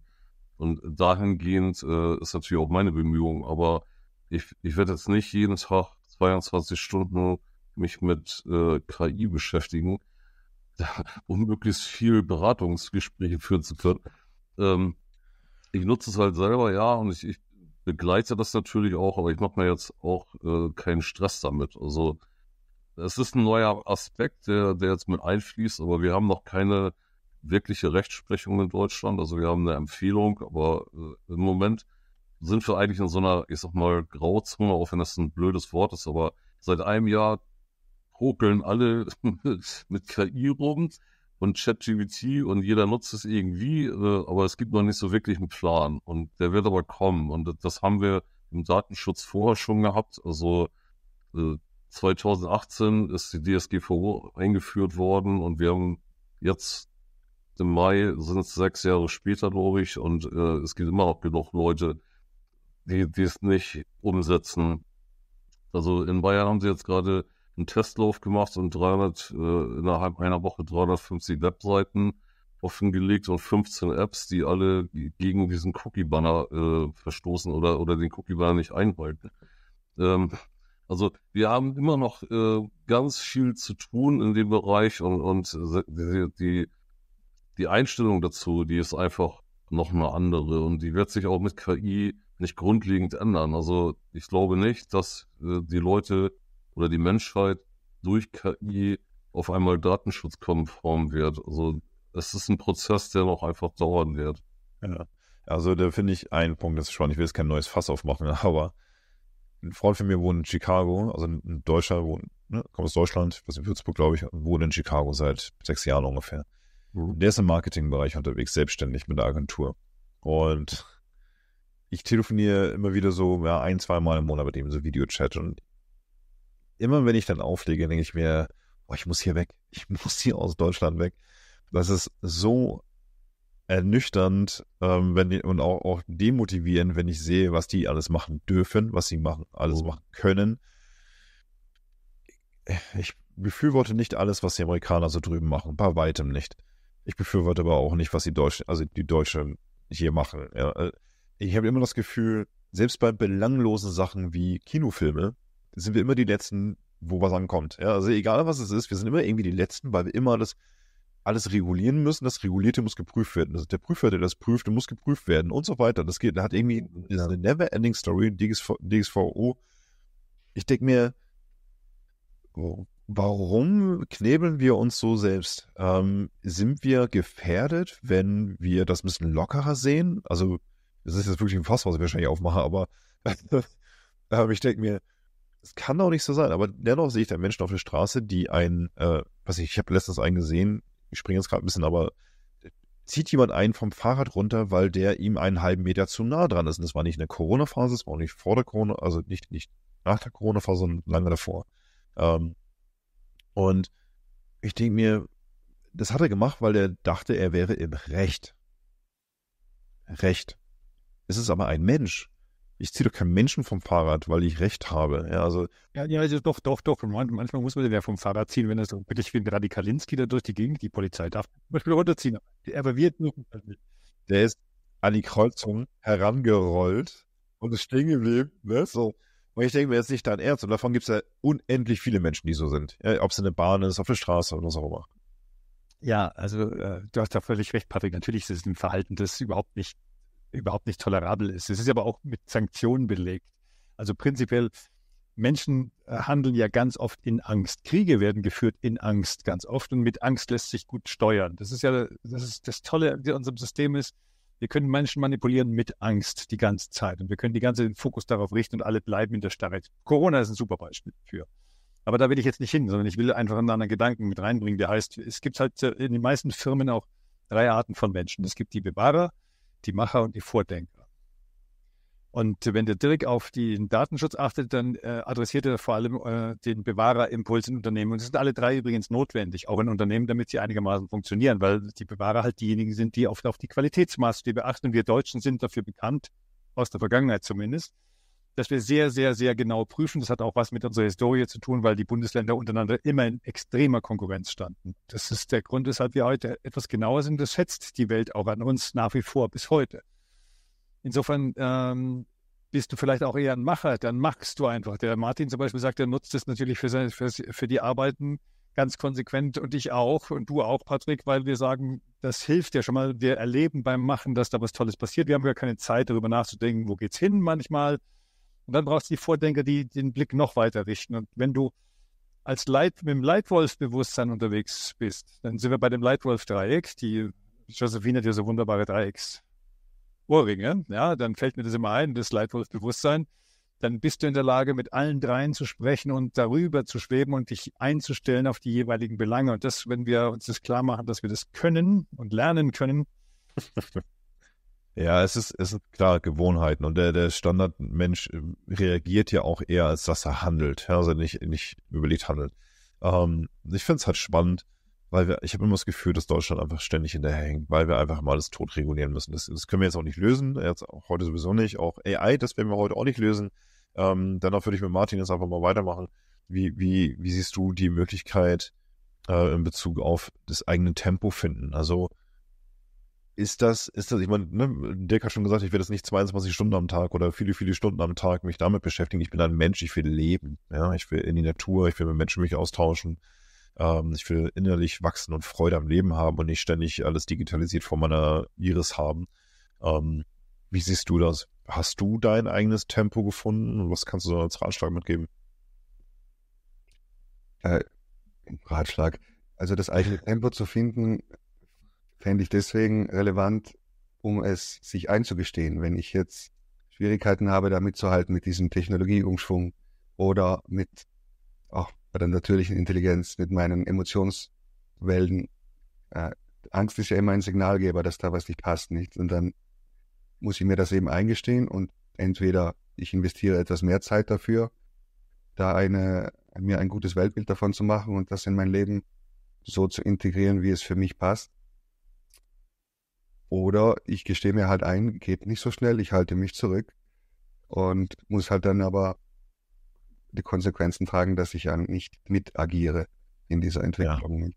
und dahingehend äh, ist natürlich auch meine Bemühung, aber ich, ich werde jetzt nicht jeden Tag 22 Stunden mich mit äh, KI beschäftigen, um möglichst viel Beratungsgespräche führen zu können. Ähm, ich nutze es halt selber, ja, und ich, ich begleite das natürlich auch, aber ich mache mir jetzt auch äh, keinen Stress damit. Also es ist ein neuer Aspekt, der, der jetzt mit einfließt, aber wir haben noch keine wirkliche Rechtsprechung in Deutschland. Also wir haben eine Empfehlung, aber äh, im Moment sind wir eigentlich in so einer, ich sag mal, Grauzone, auch wenn das ein blödes Wort ist, aber seit einem Jahr ruckeln alle mit KI rum und ChatGBT und jeder nutzt es irgendwie, äh, aber es gibt noch nicht so wirklich einen Plan und der wird aber kommen und das haben wir im Datenschutz vorher schon gehabt. Also 2018 äh, ist die DSGVO eingeführt worden und wir haben jetzt im Mai sind es sechs Jahre später, glaube ich, und äh, es gibt immer noch genug Leute, die, die es nicht umsetzen. Also in Bayern haben sie jetzt gerade einen Testlauf gemacht und 300, äh, innerhalb einer Woche 350 Webseiten offengelegt und 15 Apps, die alle gegen diesen Cookie-Banner äh, verstoßen oder, oder den Cookie-Banner nicht einhalten. Ähm, also wir haben immer noch äh, ganz viel zu tun in dem Bereich und, und die, die, Einstellung dazu, die ist einfach noch eine andere. Und die wird sich auch mit KI nicht grundlegend ändern. Also ich glaube nicht, dass äh, die Leute oder die Menschheit durch KI auf einmal datenschutzkonform wird. Also es ist ein Prozess, der noch einfach dauern wird. Ja. Also da finde ich einen Punkt das ist schon, ich will jetzt kein neues Fass aufmachen, aber ein Freund von mir wohnt in Chicago, also ein Deutscher wohnt, ne, kommt aus Deutschland, in Würzburg, glaube ich, wohnt in Chicago seit sechs Jahren ungefähr. Der ist im Marketingbereich unterwegs, selbstständig mit der Agentur. Und ich telefoniere immer wieder so ja, ein, zwei Mal im Monat mit ihm, so Videochat. Und immer wenn ich dann auflege, denke ich mir, oh, ich muss hier weg. Ich muss hier aus Deutschland weg. Das ist so ernüchternd ähm, wenn, und auch, auch demotivierend, wenn ich sehe, was die alles machen dürfen, was sie machen, alles oh. machen können. Ich befürworte nicht alles, was die Amerikaner so drüben machen, bei weitem nicht. Ich befürworte aber auch nicht, was die Deutschen, also die Deutschen hier machen. Ja. Äh, ich habe immer das Gefühl, selbst bei belanglosen Sachen wie Kinofilme sind wir immer die Letzten, wo was ankommt. Ja, also egal was es ist, wir sind immer irgendwie die Letzten, weil wir immer das alles regulieren müssen. Das Regulierte muss geprüft werden. Also der Prüfer, der das prüft, muss geprüft werden und so weiter. Das geht, hat irgendwie eine never-ending Story, DSVO. Ich denke mir, Warum knebeln wir uns so selbst? Ähm, sind wir gefährdet, wenn wir das ein bisschen lockerer sehen? Also, das ist jetzt wirklich ein Fass, was ich wahrscheinlich aufmache, aber ähm, ich denke mir, es kann doch nicht so sein. Aber dennoch sehe ich da Menschen auf der Straße, die einen, äh, was ich, ich habe letztens einen gesehen, ich springe jetzt gerade ein bisschen, aber zieht jemand einen vom Fahrrad runter, weil der ihm einen halben Meter zu nah dran ist. Und das war nicht eine Corona-Phase, das war auch nicht vor der Corona, also nicht, nicht nach der Corona-Phase, sondern lange davor. Ähm, und ich denke mir, das hat er gemacht, weil er dachte, er wäre im Recht. Recht. Es ist aber ein Mensch. Ich ziehe doch keinen Menschen vom Fahrrad, weil ich Recht habe. Ja, also ja, ja also doch, doch, doch. Manchmal muss man den ja vom Fahrrad ziehen, wenn er so wirklich wie ein Radikalinski da durch die Gegend, die Polizei darf zum Beispiel runterziehen. Aber wir dürfen halt nicht. Der ist an die Kreuzung herangerollt und ist stehen geblieben. Ne? So, und ich denke mir jetzt nicht dein Ernst. Und davon gibt es ja unendlich viele Menschen, die so sind. Ja, Ob es in der Bahn ist, auf der Straße oder was auch immer. Ja, also äh, du hast da völlig recht, Patrick. Natürlich ist es ein Verhalten, das überhaupt nicht, überhaupt nicht tolerabel ist. Es ist aber auch mit Sanktionen belegt. Also prinzipiell, Menschen äh, handeln ja ganz oft in Angst. Kriege werden geführt in Angst ganz oft und mit Angst lässt sich gut steuern. Das ist ja das, ist das Tolle an unserem System ist, wir können Menschen manipulieren mit Angst die ganze Zeit und wir können die ganze den Fokus darauf richten und alle bleiben in der Starre. Corona ist ein super Beispiel dafür. Aber da will ich jetzt nicht hin, sondern ich will einfach einen anderen Gedanken mit reinbringen, der heißt, es gibt halt äh, in den meisten Firmen auch drei Arten von Menschen. Es gibt die Bewahrer, die Macher und die Vordenker. Und wenn der Dirk auf den Datenschutz achtet, dann äh, adressiert er vor allem äh, den Bewahrerimpuls in Unternehmen. Und es sind alle drei übrigens notwendig, auch in Unternehmen, damit sie einigermaßen funktionieren, weil die Bewahrer halt diejenigen sind, die oft auf die Qualitätsmaßstäbe achten. Und wir Deutschen sind dafür bekannt, aus der Vergangenheit zumindest, dass wir sehr, sehr, sehr genau prüfen. Das hat auch was mit unserer Historie zu tun, weil die Bundesländer untereinander immer in extremer Konkurrenz standen. Das ist der Grund, weshalb wir heute etwas genauer sind. Das schätzt die Welt auch an uns nach wie vor bis heute. Insofern ähm, bist du vielleicht auch eher ein Macher, dann machst du einfach. Der Martin zum Beispiel sagt, er nutzt es natürlich für, seine, für, für die Arbeiten ganz konsequent und ich auch und du auch, Patrick, weil wir sagen, das hilft ja schon mal. Wir erleben beim Machen, dass da was Tolles passiert. Wir haben ja keine Zeit, darüber nachzudenken, wo geht's hin manchmal. Und dann brauchst du die Vordenker, die den Blick noch weiter richten. Und wenn du als Leit, mit dem Leitwolf-Bewusstsein unterwegs bist, dann sind wir bei dem Leitwolf-Dreieck. Die Josephine hat ja so wunderbare Dreiecks Ohrringe, ja, dann fällt mir das immer ein, das leitvolles Bewusstsein, dann bist du in der Lage, mit allen dreien zu sprechen und darüber zu schweben und dich einzustellen auf die jeweiligen Belange. Und das, wenn wir uns das klar machen, dass wir das können und lernen können. Ja, es ist, es sind klar Gewohnheiten und der, der Standardmensch ähm, reagiert ja auch eher, als dass er handelt, also nicht, nicht überlegt handelt. Ähm, ich finde es halt spannend, weil wir, ich habe immer das Gefühl, dass Deutschland einfach ständig hinterherhängt, weil wir einfach mal das Tod regulieren müssen. Das, das können wir jetzt auch nicht lösen, jetzt auch heute sowieso nicht. Auch AI, das werden wir heute auch nicht lösen. Ähm, danach würde ich mit Martin jetzt einfach mal weitermachen. Wie, wie, wie siehst du die Möglichkeit äh, in Bezug auf das eigene Tempo finden? Also ist das, ist das, ich meine, ne, Dirk hat schon gesagt, ich werde das nicht 22 Stunden am Tag oder viele, viele Stunden am Tag mich damit beschäftigen. Ich bin ein Mensch, ich will leben. Ja, ich will in die Natur, ich will mit Menschen mich austauschen. Ähm, ich will innerlich wachsen und Freude am Leben haben und nicht ständig alles digitalisiert vor meiner Iris haben. Ähm, wie siehst du das? Hast du dein eigenes Tempo gefunden? Was kannst du da als Ratschlag mitgeben? Äh, Ratschlag. Also das eigene Tempo zu finden, fände ich deswegen relevant, um es sich einzugestehen. Wenn ich jetzt Schwierigkeiten habe, damit zu halten mit diesem Technologieumschwung oder mit auch bei der natürlichen Intelligenz, mit meinen Emotionswellen. Äh, Angst ist ja immer ein Signalgeber, dass da was nicht passt, nicht? Und dann muss ich mir das eben eingestehen und entweder ich investiere etwas mehr Zeit dafür, da eine, mir ein gutes Weltbild davon zu machen und das in mein Leben so zu integrieren, wie es für mich passt. Oder ich gestehe mir halt ein, geht nicht so schnell, ich halte mich zurück und muss halt dann aber die Konsequenzen tragen, dass ich ja nicht mit agiere in dieser Entwicklung. Ja.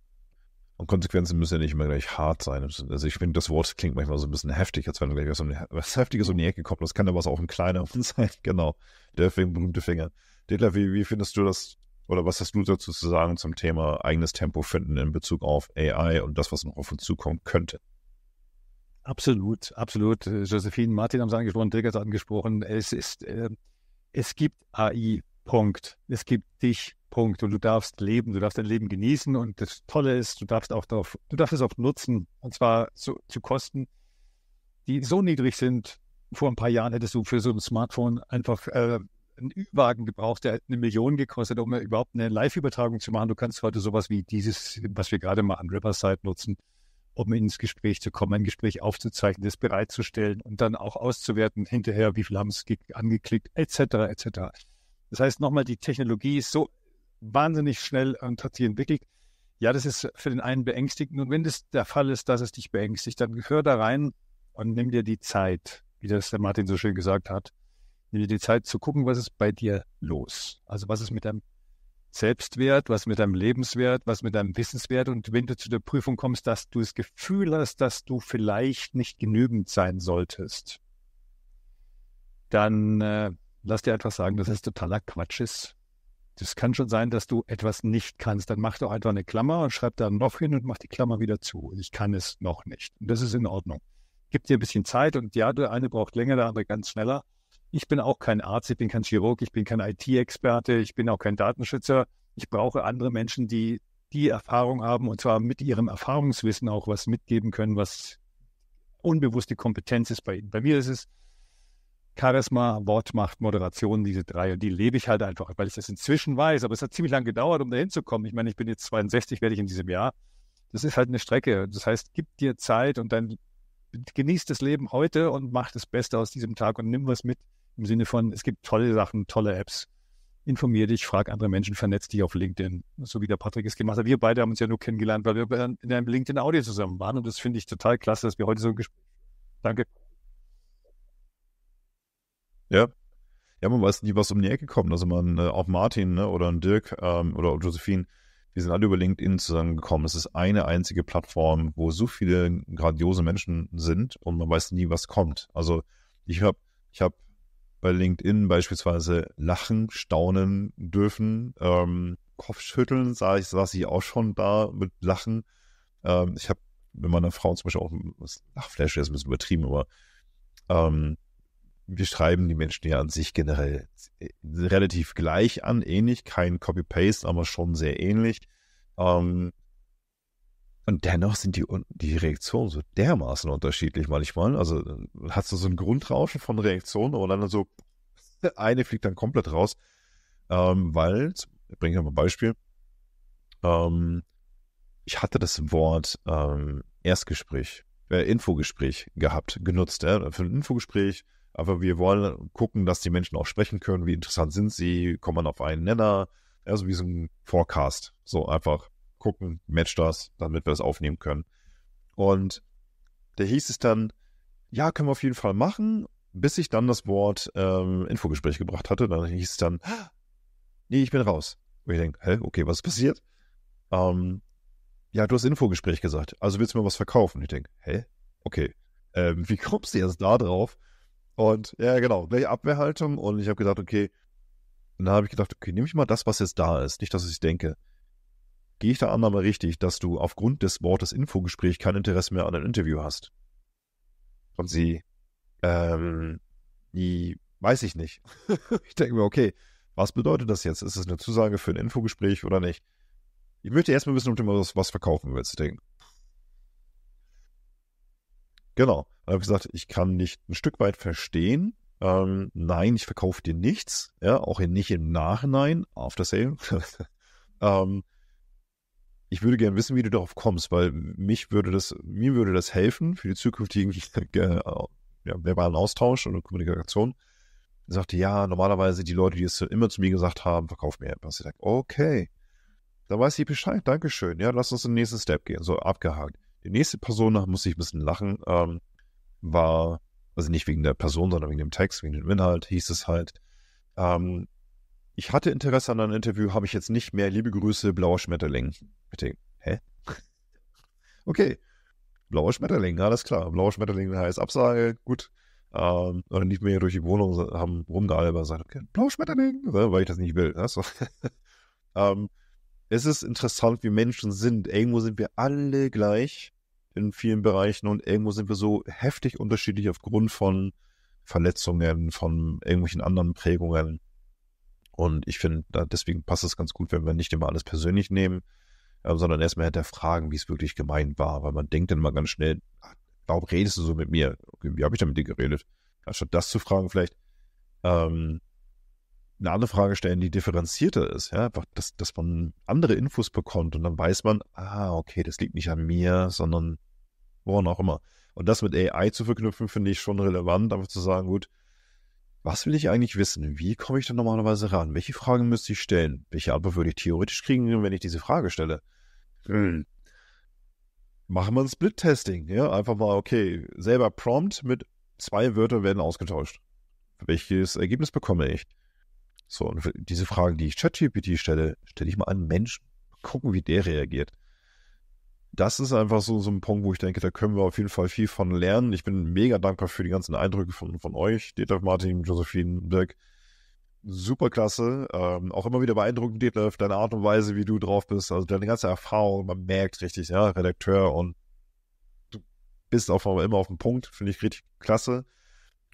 Und Konsequenzen müssen ja nicht immer gleich hart sein. Also ich finde, das Wort klingt manchmal so ein bisschen heftig, als wenn gleich was, um, was Heftiges um die Ecke kommt. Das kann aber auch ein kleiner sein. Genau. Der berühmte Finger. Detler, wie, wie findest du das, oder was hast du dazu zu sagen zum Thema eigenes Tempo finden in Bezug auf AI und das, was noch auf uns zukommen könnte? Absolut, absolut. Josephine Martin haben es angesprochen, Dirk hat es angesprochen. Es ist, äh, es gibt AI Punkt. Es gibt dich, Punkt. Und du darfst leben, du darfst dein Leben genießen. Und das Tolle ist, du darfst auch darauf, du darfst es auch nutzen. Und zwar zu, zu Kosten, die so niedrig sind. Vor ein paar Jahren hättest du für so ein Smartphone einfach äh, einen Ü-Wagen gebraucht, der eine Million gekostet, hat, um überhaupt eine Live-Übertragung zu machen. Du kannst heute sowas wie dieses, was wir gerade mal an Riverside nutzen, um ins Gespräch zu kommen, ein Gespräch aufzuzeichnen, das bereitzustellen und dann auch auszuwerten hinterher, wie viel haben es angeklickt, etc., etc. Das heißt nochmal, die Technologie ist so wahnsinnig schnell und hat sich entwickelt. Ja, das ist für den einen beängstigend. Und wenn das der Fall ist, dass es dich beängstigt, dann gehör da rein und nimm dir die Zeit, wie das der Martin so schön gesagt hat, nimm dir die Zeit zu gucken, was ist bei dir los. Also was ist mit deinem Selbstwert, was mit deinem Lebenswert, was mit deinem Wissenswert und wenn du zu der Prüfung kommst, dass du das Gefühl hast, dass du vielleicht nicht genügend sein solltest, dann äh, lass dir einfach sagen, dass das totaler Quatsch ist. Das kann schon sein, dass du etwas nicht kannst. Dann mach doch einfach eine Klammer und schreib da noch hin und mach die Klammer wieder zu. Ich kann es noch nicht. Und das ist in Ordnung. Gib dir ein bisschen Zeit und ja, der eine braucht länger, der andere ganz schneller. Ich bin auch kein Arzt, ich bin kein Chirurg, ich bin kein IT-Experte, ich bin auch kein Datenschützer. Ich brauche andere Menschen, die die Erfahrung haben und zwar mit ihrem Erfahrungswissen auch was mitgeben können, was unbewusste Kompetenz ist bei ihnen. Bei mir ist es, Charisma, Wortmacht, Moderation, diese drei. Und die lebe ich halt einfach, weil ich das inzwischen weiß. Aber es hat ziemlich lange gedauert, um da hinzukommen. Ich meine, ich bin jetzt 62, werde ich in diesem Jahr. Das ist halt eine Strecke. Das heißt, gib dir Zeit und dann genieß das Leben heute und mach das Beste aus diesem Tag und nimm was mit. Im Sinne von, es gibt tolle Sachen, tolle Apps. Informier dich, frag andere Menschen, vernetz dich auf LinkedIn. So wie der Patrick es gemacht hat. Wir beide haben uns ja nur kennengelernt, weil wir in einem LinkedIn-Audio zusammen waren. Und das finde ich total klasse, dass wir heute so ein Gespräch. Danke. Ja. Ja, man weiß nie, was um die Ecke kommt. Also man, äh, auch Martin ne, oder ein Dirk ähm, oder Josephine, wir sind alle über LinkedIn zusammengekommen. Es ist eine einzige Plattform, wo so viele grandiose Menschen sind und man weiß nie, was kommt. Also ich habe ich hab bei LinkedIn beispielsweise lachen, staunen dürfen, ähm, Kopfschütteln, sah ich, saß ich auch schon da mit Lachen. Ähm, ich habe mit meiner Frau zum Beispiel auch, Lachfläche ist ein bisschen übertrieben, aber ähm, wir schreiben die Menschen ja an sich generell äh, relativ gleich an, ähnlich, kein Copy-Paste, aber schon sehr ähnlich. Ähm, und dennoch sind die, die Reaktionen so dermaßen unterschiedlich manchmal. Also äh, hast du so ein Grundrauschen von Reaktionen, aber dann so eine fliegt dann komplett raus, ähm, weil, ich bringe mal ein Beispiel, ähm, ich hatte das Wort ähm, Erstgespräch, äh, Infogespräch gehabt, genutzt. Äh, für ein Infogespräch aber wir wollen gucken, dass die Menschen auch sprechen können. Wie interessant sind sie? Kommen man auf einen Nenner? Also wie so ein Forecast. So einfach gucken, match das, damit wir es aufnehmen können. Und da hieß es dann, ja, können wir auf jeden Fall machen, bis ich dann das Wort ähm, Infogespräch gebracht hatte. Dann hieß es dann, ah, nee, ich bin raus. Und ich denke, hä, okay, was ist passiert? Ähm, ja, du hast Infogespräch gesagt, also willst du mir was verkaufen? Ich denke, hä, okay, ähm, wie kommst du jetzt da drauf? Und ja, genau, gleich Abwehrhaltung. Und ich habe gedacht, okay, und dann habe ich gedacht, okay, nehme ich mal das, was jetzt da ist, nicht, dass ich denke. Gehe ich da der Annahme richtig, dass du aufgrund des Wortes Infogespräch kein Interesse mehr an einem Interview hast? Und sie, ähm, die, weiß ich nicht. ich denke mir, okay, was bedeutet das jetzt? Ist es eine Zusage für ein Infogespräch oder nicht? Ich möchte erstmal wissen, ob du mir was verkaufen willst. Ich denke, Genau. Dann habe ich gesagt, ich kann nicht ein Stück weit verstehen. Ähm, nein, ich verkaufe dir nichts. Ja, auch nicht im Nachhinein, after sale. ähm, ich würde gerne wissen, wie du darauf kommst, weil mich würde das, mir würde das helfen für die zukünftigen äh, ja, verbalen Austausch und Kommunikation. Ich sagte, ja, normalerweise die Leute, die es immer zu mir gesagt haben, verkauf mir etwas. Ich dachte, okay, da weiß ich Bescheid, Dankeschön. Ja, lass uns den nächsten Step gehen. So, abgehakt. Die nächste Person, da musste ich ein bisschen lachen, ähm, war, also nicht wegen der Person, sondern wegen dem Text, wegen dem Inhalt, hieß es halt, ähm, ich hatte Interesse an einem Interview, habe ich jetzt nicht mehr. Liebe Grüße, blauer Schmetterling. Bitte, hä? okay, blauer Schmetterling, alles klar. Blauer Schmetterling heißt Absage, gut. Ähm, oder nicht mehr durch die Wohnung haben rumgealbert, sagt, okay, blauer Schmetterling, ne, weil ich das nicht will. Also, ähm, es ist interessant, wie Menschen sind. Irgendwo sind wir alle gleich in vielen Bereichen und irgendwo sind wir so heftig unterschiedlich aufgrund von Verletzungen, von irgendwelchen anderen Prägungen. Und ich finde, deswegen passt es ganz gut, wenn wir nicht immer alles persönlich nehmen, ähm, sondern erstmal hinterfragen, wie es wirklich gemeint war, weil man denkt dann mal ganz schnell, warum redest du so mit mir? Wie habe ich da mit dir geredet? Anstatt das zu fragen, vielleicht, ähm, eine andere Frage stellen, die differenzierter ist, ja, dass, dass man andere Infos bekommt und dann weiß man, ah, okay, das liegt nicht an mir, sondern woran auch immer. Und das mit AI zu verknüpfen, finde ich schon relevant, einfach zu sagen, gut, was will ich eigentlich wissen? Wie komme ich da normalerweise ran? Welche Fragen müsste ich stellen? Welche Antwort würde ich theoretisch kriegen, wenn ich diese Frage stelle? Hm. Machen wir ein Split-Testing, ja, einfach mal, okay, selber Prompt mit zwei Wörtern werden ausgetauscht. Welches Ergebnis bekomme ich? So, und diese Fragen, die ich ChatGPT stelle, stelle ich mal an Menschen, gucken, wie der reagiert. Das ist einfach so, so ein Punkt, wo ich denke, da können wir auf jeden Fall viel von lernen. Ich bin mega dankbar für die ganzen Eindrücke von, von euch, Detlef, Martin, Josephine, Dirk. Super klasse. Ähm, auch immer wieder beeindruckend, Detlef, deine Art und Weise, wie du drauf bist. Also deine ganze Erfahrung, man merkt richtig, ja, Redakteur und du bist auch immer auf dem Punkt, finde ich richtig klasse.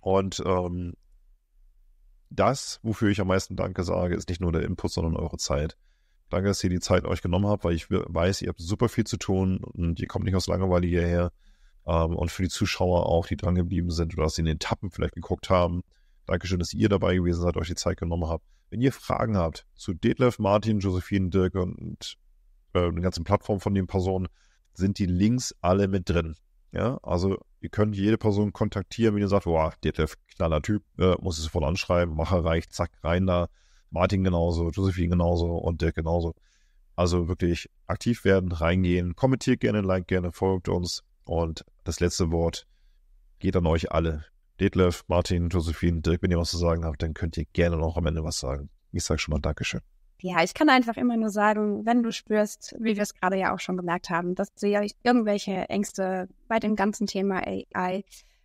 Und ähm, das, wofür ich am meisten Danke sage, ist nicht nur der Input, sondern eure Zeit. Danke, dass ihr die Zeit euch genommen habt, weil ich weiß, ihr habt super viel zu tun und ihr kommt nicht aus Langeweile hierher. Ähm, und für die Zuschauer auch, die dran geblieben sind oder dass sie in den Tappen vielleicht geguckt haben. Dankeschön, dass ihr dabei gewesen seid, euch die Zeit genommen habt. Wenn ihr Fragen habt zu Detlef, Martin, Josephine, Dirk und äh, den ganzen Plattformen von den Personen, sind die Links alle mit drin. Ja, also ihr könnt jede Person kontaktieren, wie ihr sagt, boah, DTF, knaller Typ, äh, muss es voll anschreiben, Macher reicht, zack, rein da. Martin genauso, Josephine genauso und Dirk genauso. Also wirklich aktiv werden, reingehen, kommentiert gerne, like gerne, folgt uns. Und das letzte Wort geht an euch alle. Detlef, Martin, Josephine, Dirk, wenn ihr was zu sagen habt, dann könnt ihr gerne noch am Ende was sagen. Ich sage schon mal Dankeschön. Ja, ich kann einfach immer nur sagen, wenn du spürst, wie wir es gerade ja auch schon gemerkt haben, dass dir irgendwelche Ängste bei dem ganzen Thema AI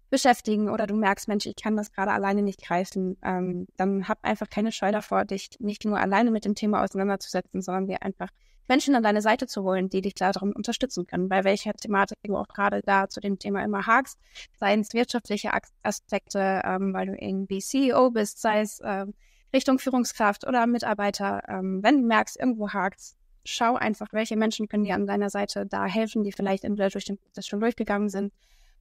beschäftigen oder du merkst, Mensch, ich kann das gerade alleine nicht greifen, ähm, dann hab einfach keine Scheu davor, dich nicht nur alleine mit dem Thema auseinanderzusetzen, sondern dir einfach Menschen an deine Seite zu holen, die dich darin unterstützen können, bei welcher Thematik du auch gerade da zu dem Thema immer hakst, seien es wirtschaftliche Aspekte, ähm, weil du irgendwie CEO bist, sei es ähm, Richtung Führungskraft oder Mitarbeiter. Ähm, wenn du merkst, irgendwo hakt's, schau einfach, welche Menschen können dir an deiner Seite da helfen, die vielleicht entweder durch den Prozess schon durchgegangen sind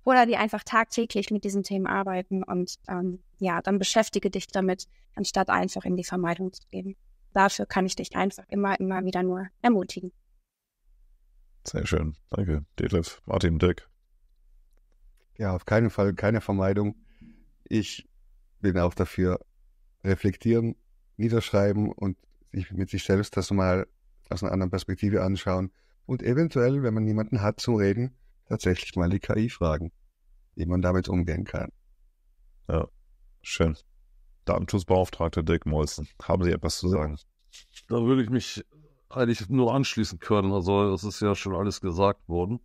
oder die einfach tagtäglich mit diesen Themen arbeiten und ähm, ja, dann beschäftige dich damit, anstatt einfach in die Vermeidung zu gehen. Dafür kann ich dich einfach immer, immer wieder nur ermutigen. Sehr schön. Danke, Detlef, Martin, Dirk. Ja, auf keinen Fall keine Vermeidung. Ich bin auch dafür, reflektieren, niederschreiben und sich mit sich selbst das mal aus einer anderen Perspektive anschauen und eventuell, wenn man niemanden hat zum Reden, tatsächlich mal die KI fragen, wie man damit umgehen kann. Ja, schön. Datenschutzbeauftragter Dirk Molzen, haben Sie etwas zu sagen? Da würde ich mich eigentlich nur anschließen können. Also es ist ja schon alles gesagt worden.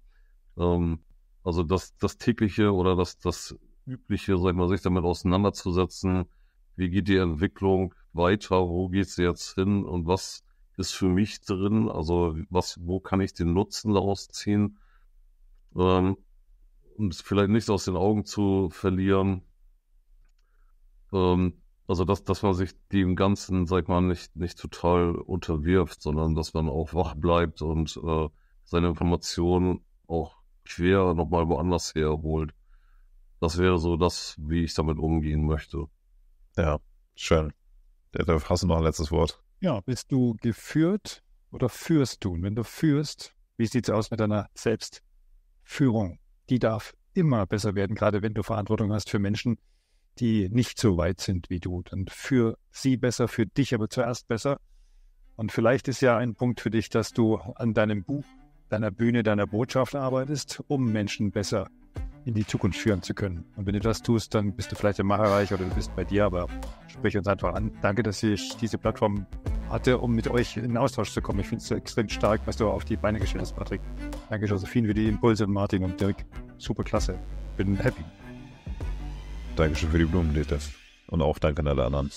Ähm, also das, das tägliche oder das, das übliche, sag ich mal, sich damit auseinanderzusetzen, wie geht die Entwicklung weiter, wo geht sie jetzt hin und was ist für mich drin, also was, wo kann ich den Nutzen daraus ziehen, ähm, um es vielleicht nicht aus den Augen zu verlieren, ähm, also dass, dass man sich dem Ganzen, sag mal, nicht, nicht total unterwirft, sondern dass man auch wach bleibt und äh, seine Informationen auch quer nochmal woanders herholt. Das wäre so das, wie ich damit umgehen möchte. Ja, schön. Dave, hast du noch ein letztes Wort? Ja, bist du geführt oder führst du? wenn du führst, wie sieht es aus mit deiner Selbstführung? Die darf immer besser werden, gerade wenn du Verantwortung hast für Menschen, die nicht so weit sind wie du. Dann für sie besser, für dich aber zuerst besser. Und vielleicht ist ja ein Punkt für dich, dass du an deinem Buch, deiner Bühne, deiner Botschaft arbeitest, um Menschen besser zu in die Zukunft führen zu können. Und wenn du das tust, dann bist du vielleicht im Macherreich oder du bist bei dir, aber sprich uns einfach an. Danke, dass ich diese Plattform hatte, um mit euch in Austausch zu kommen. Ich finde es extrem stark, was du auf die Beine gestellt hast, Patrick. Danke, Josephine, für die Impulse und Martin und Dirk. Super klasse. Bin happy. Dankeschön für die Blumen, Detlef. Und auch danke an alle anderen.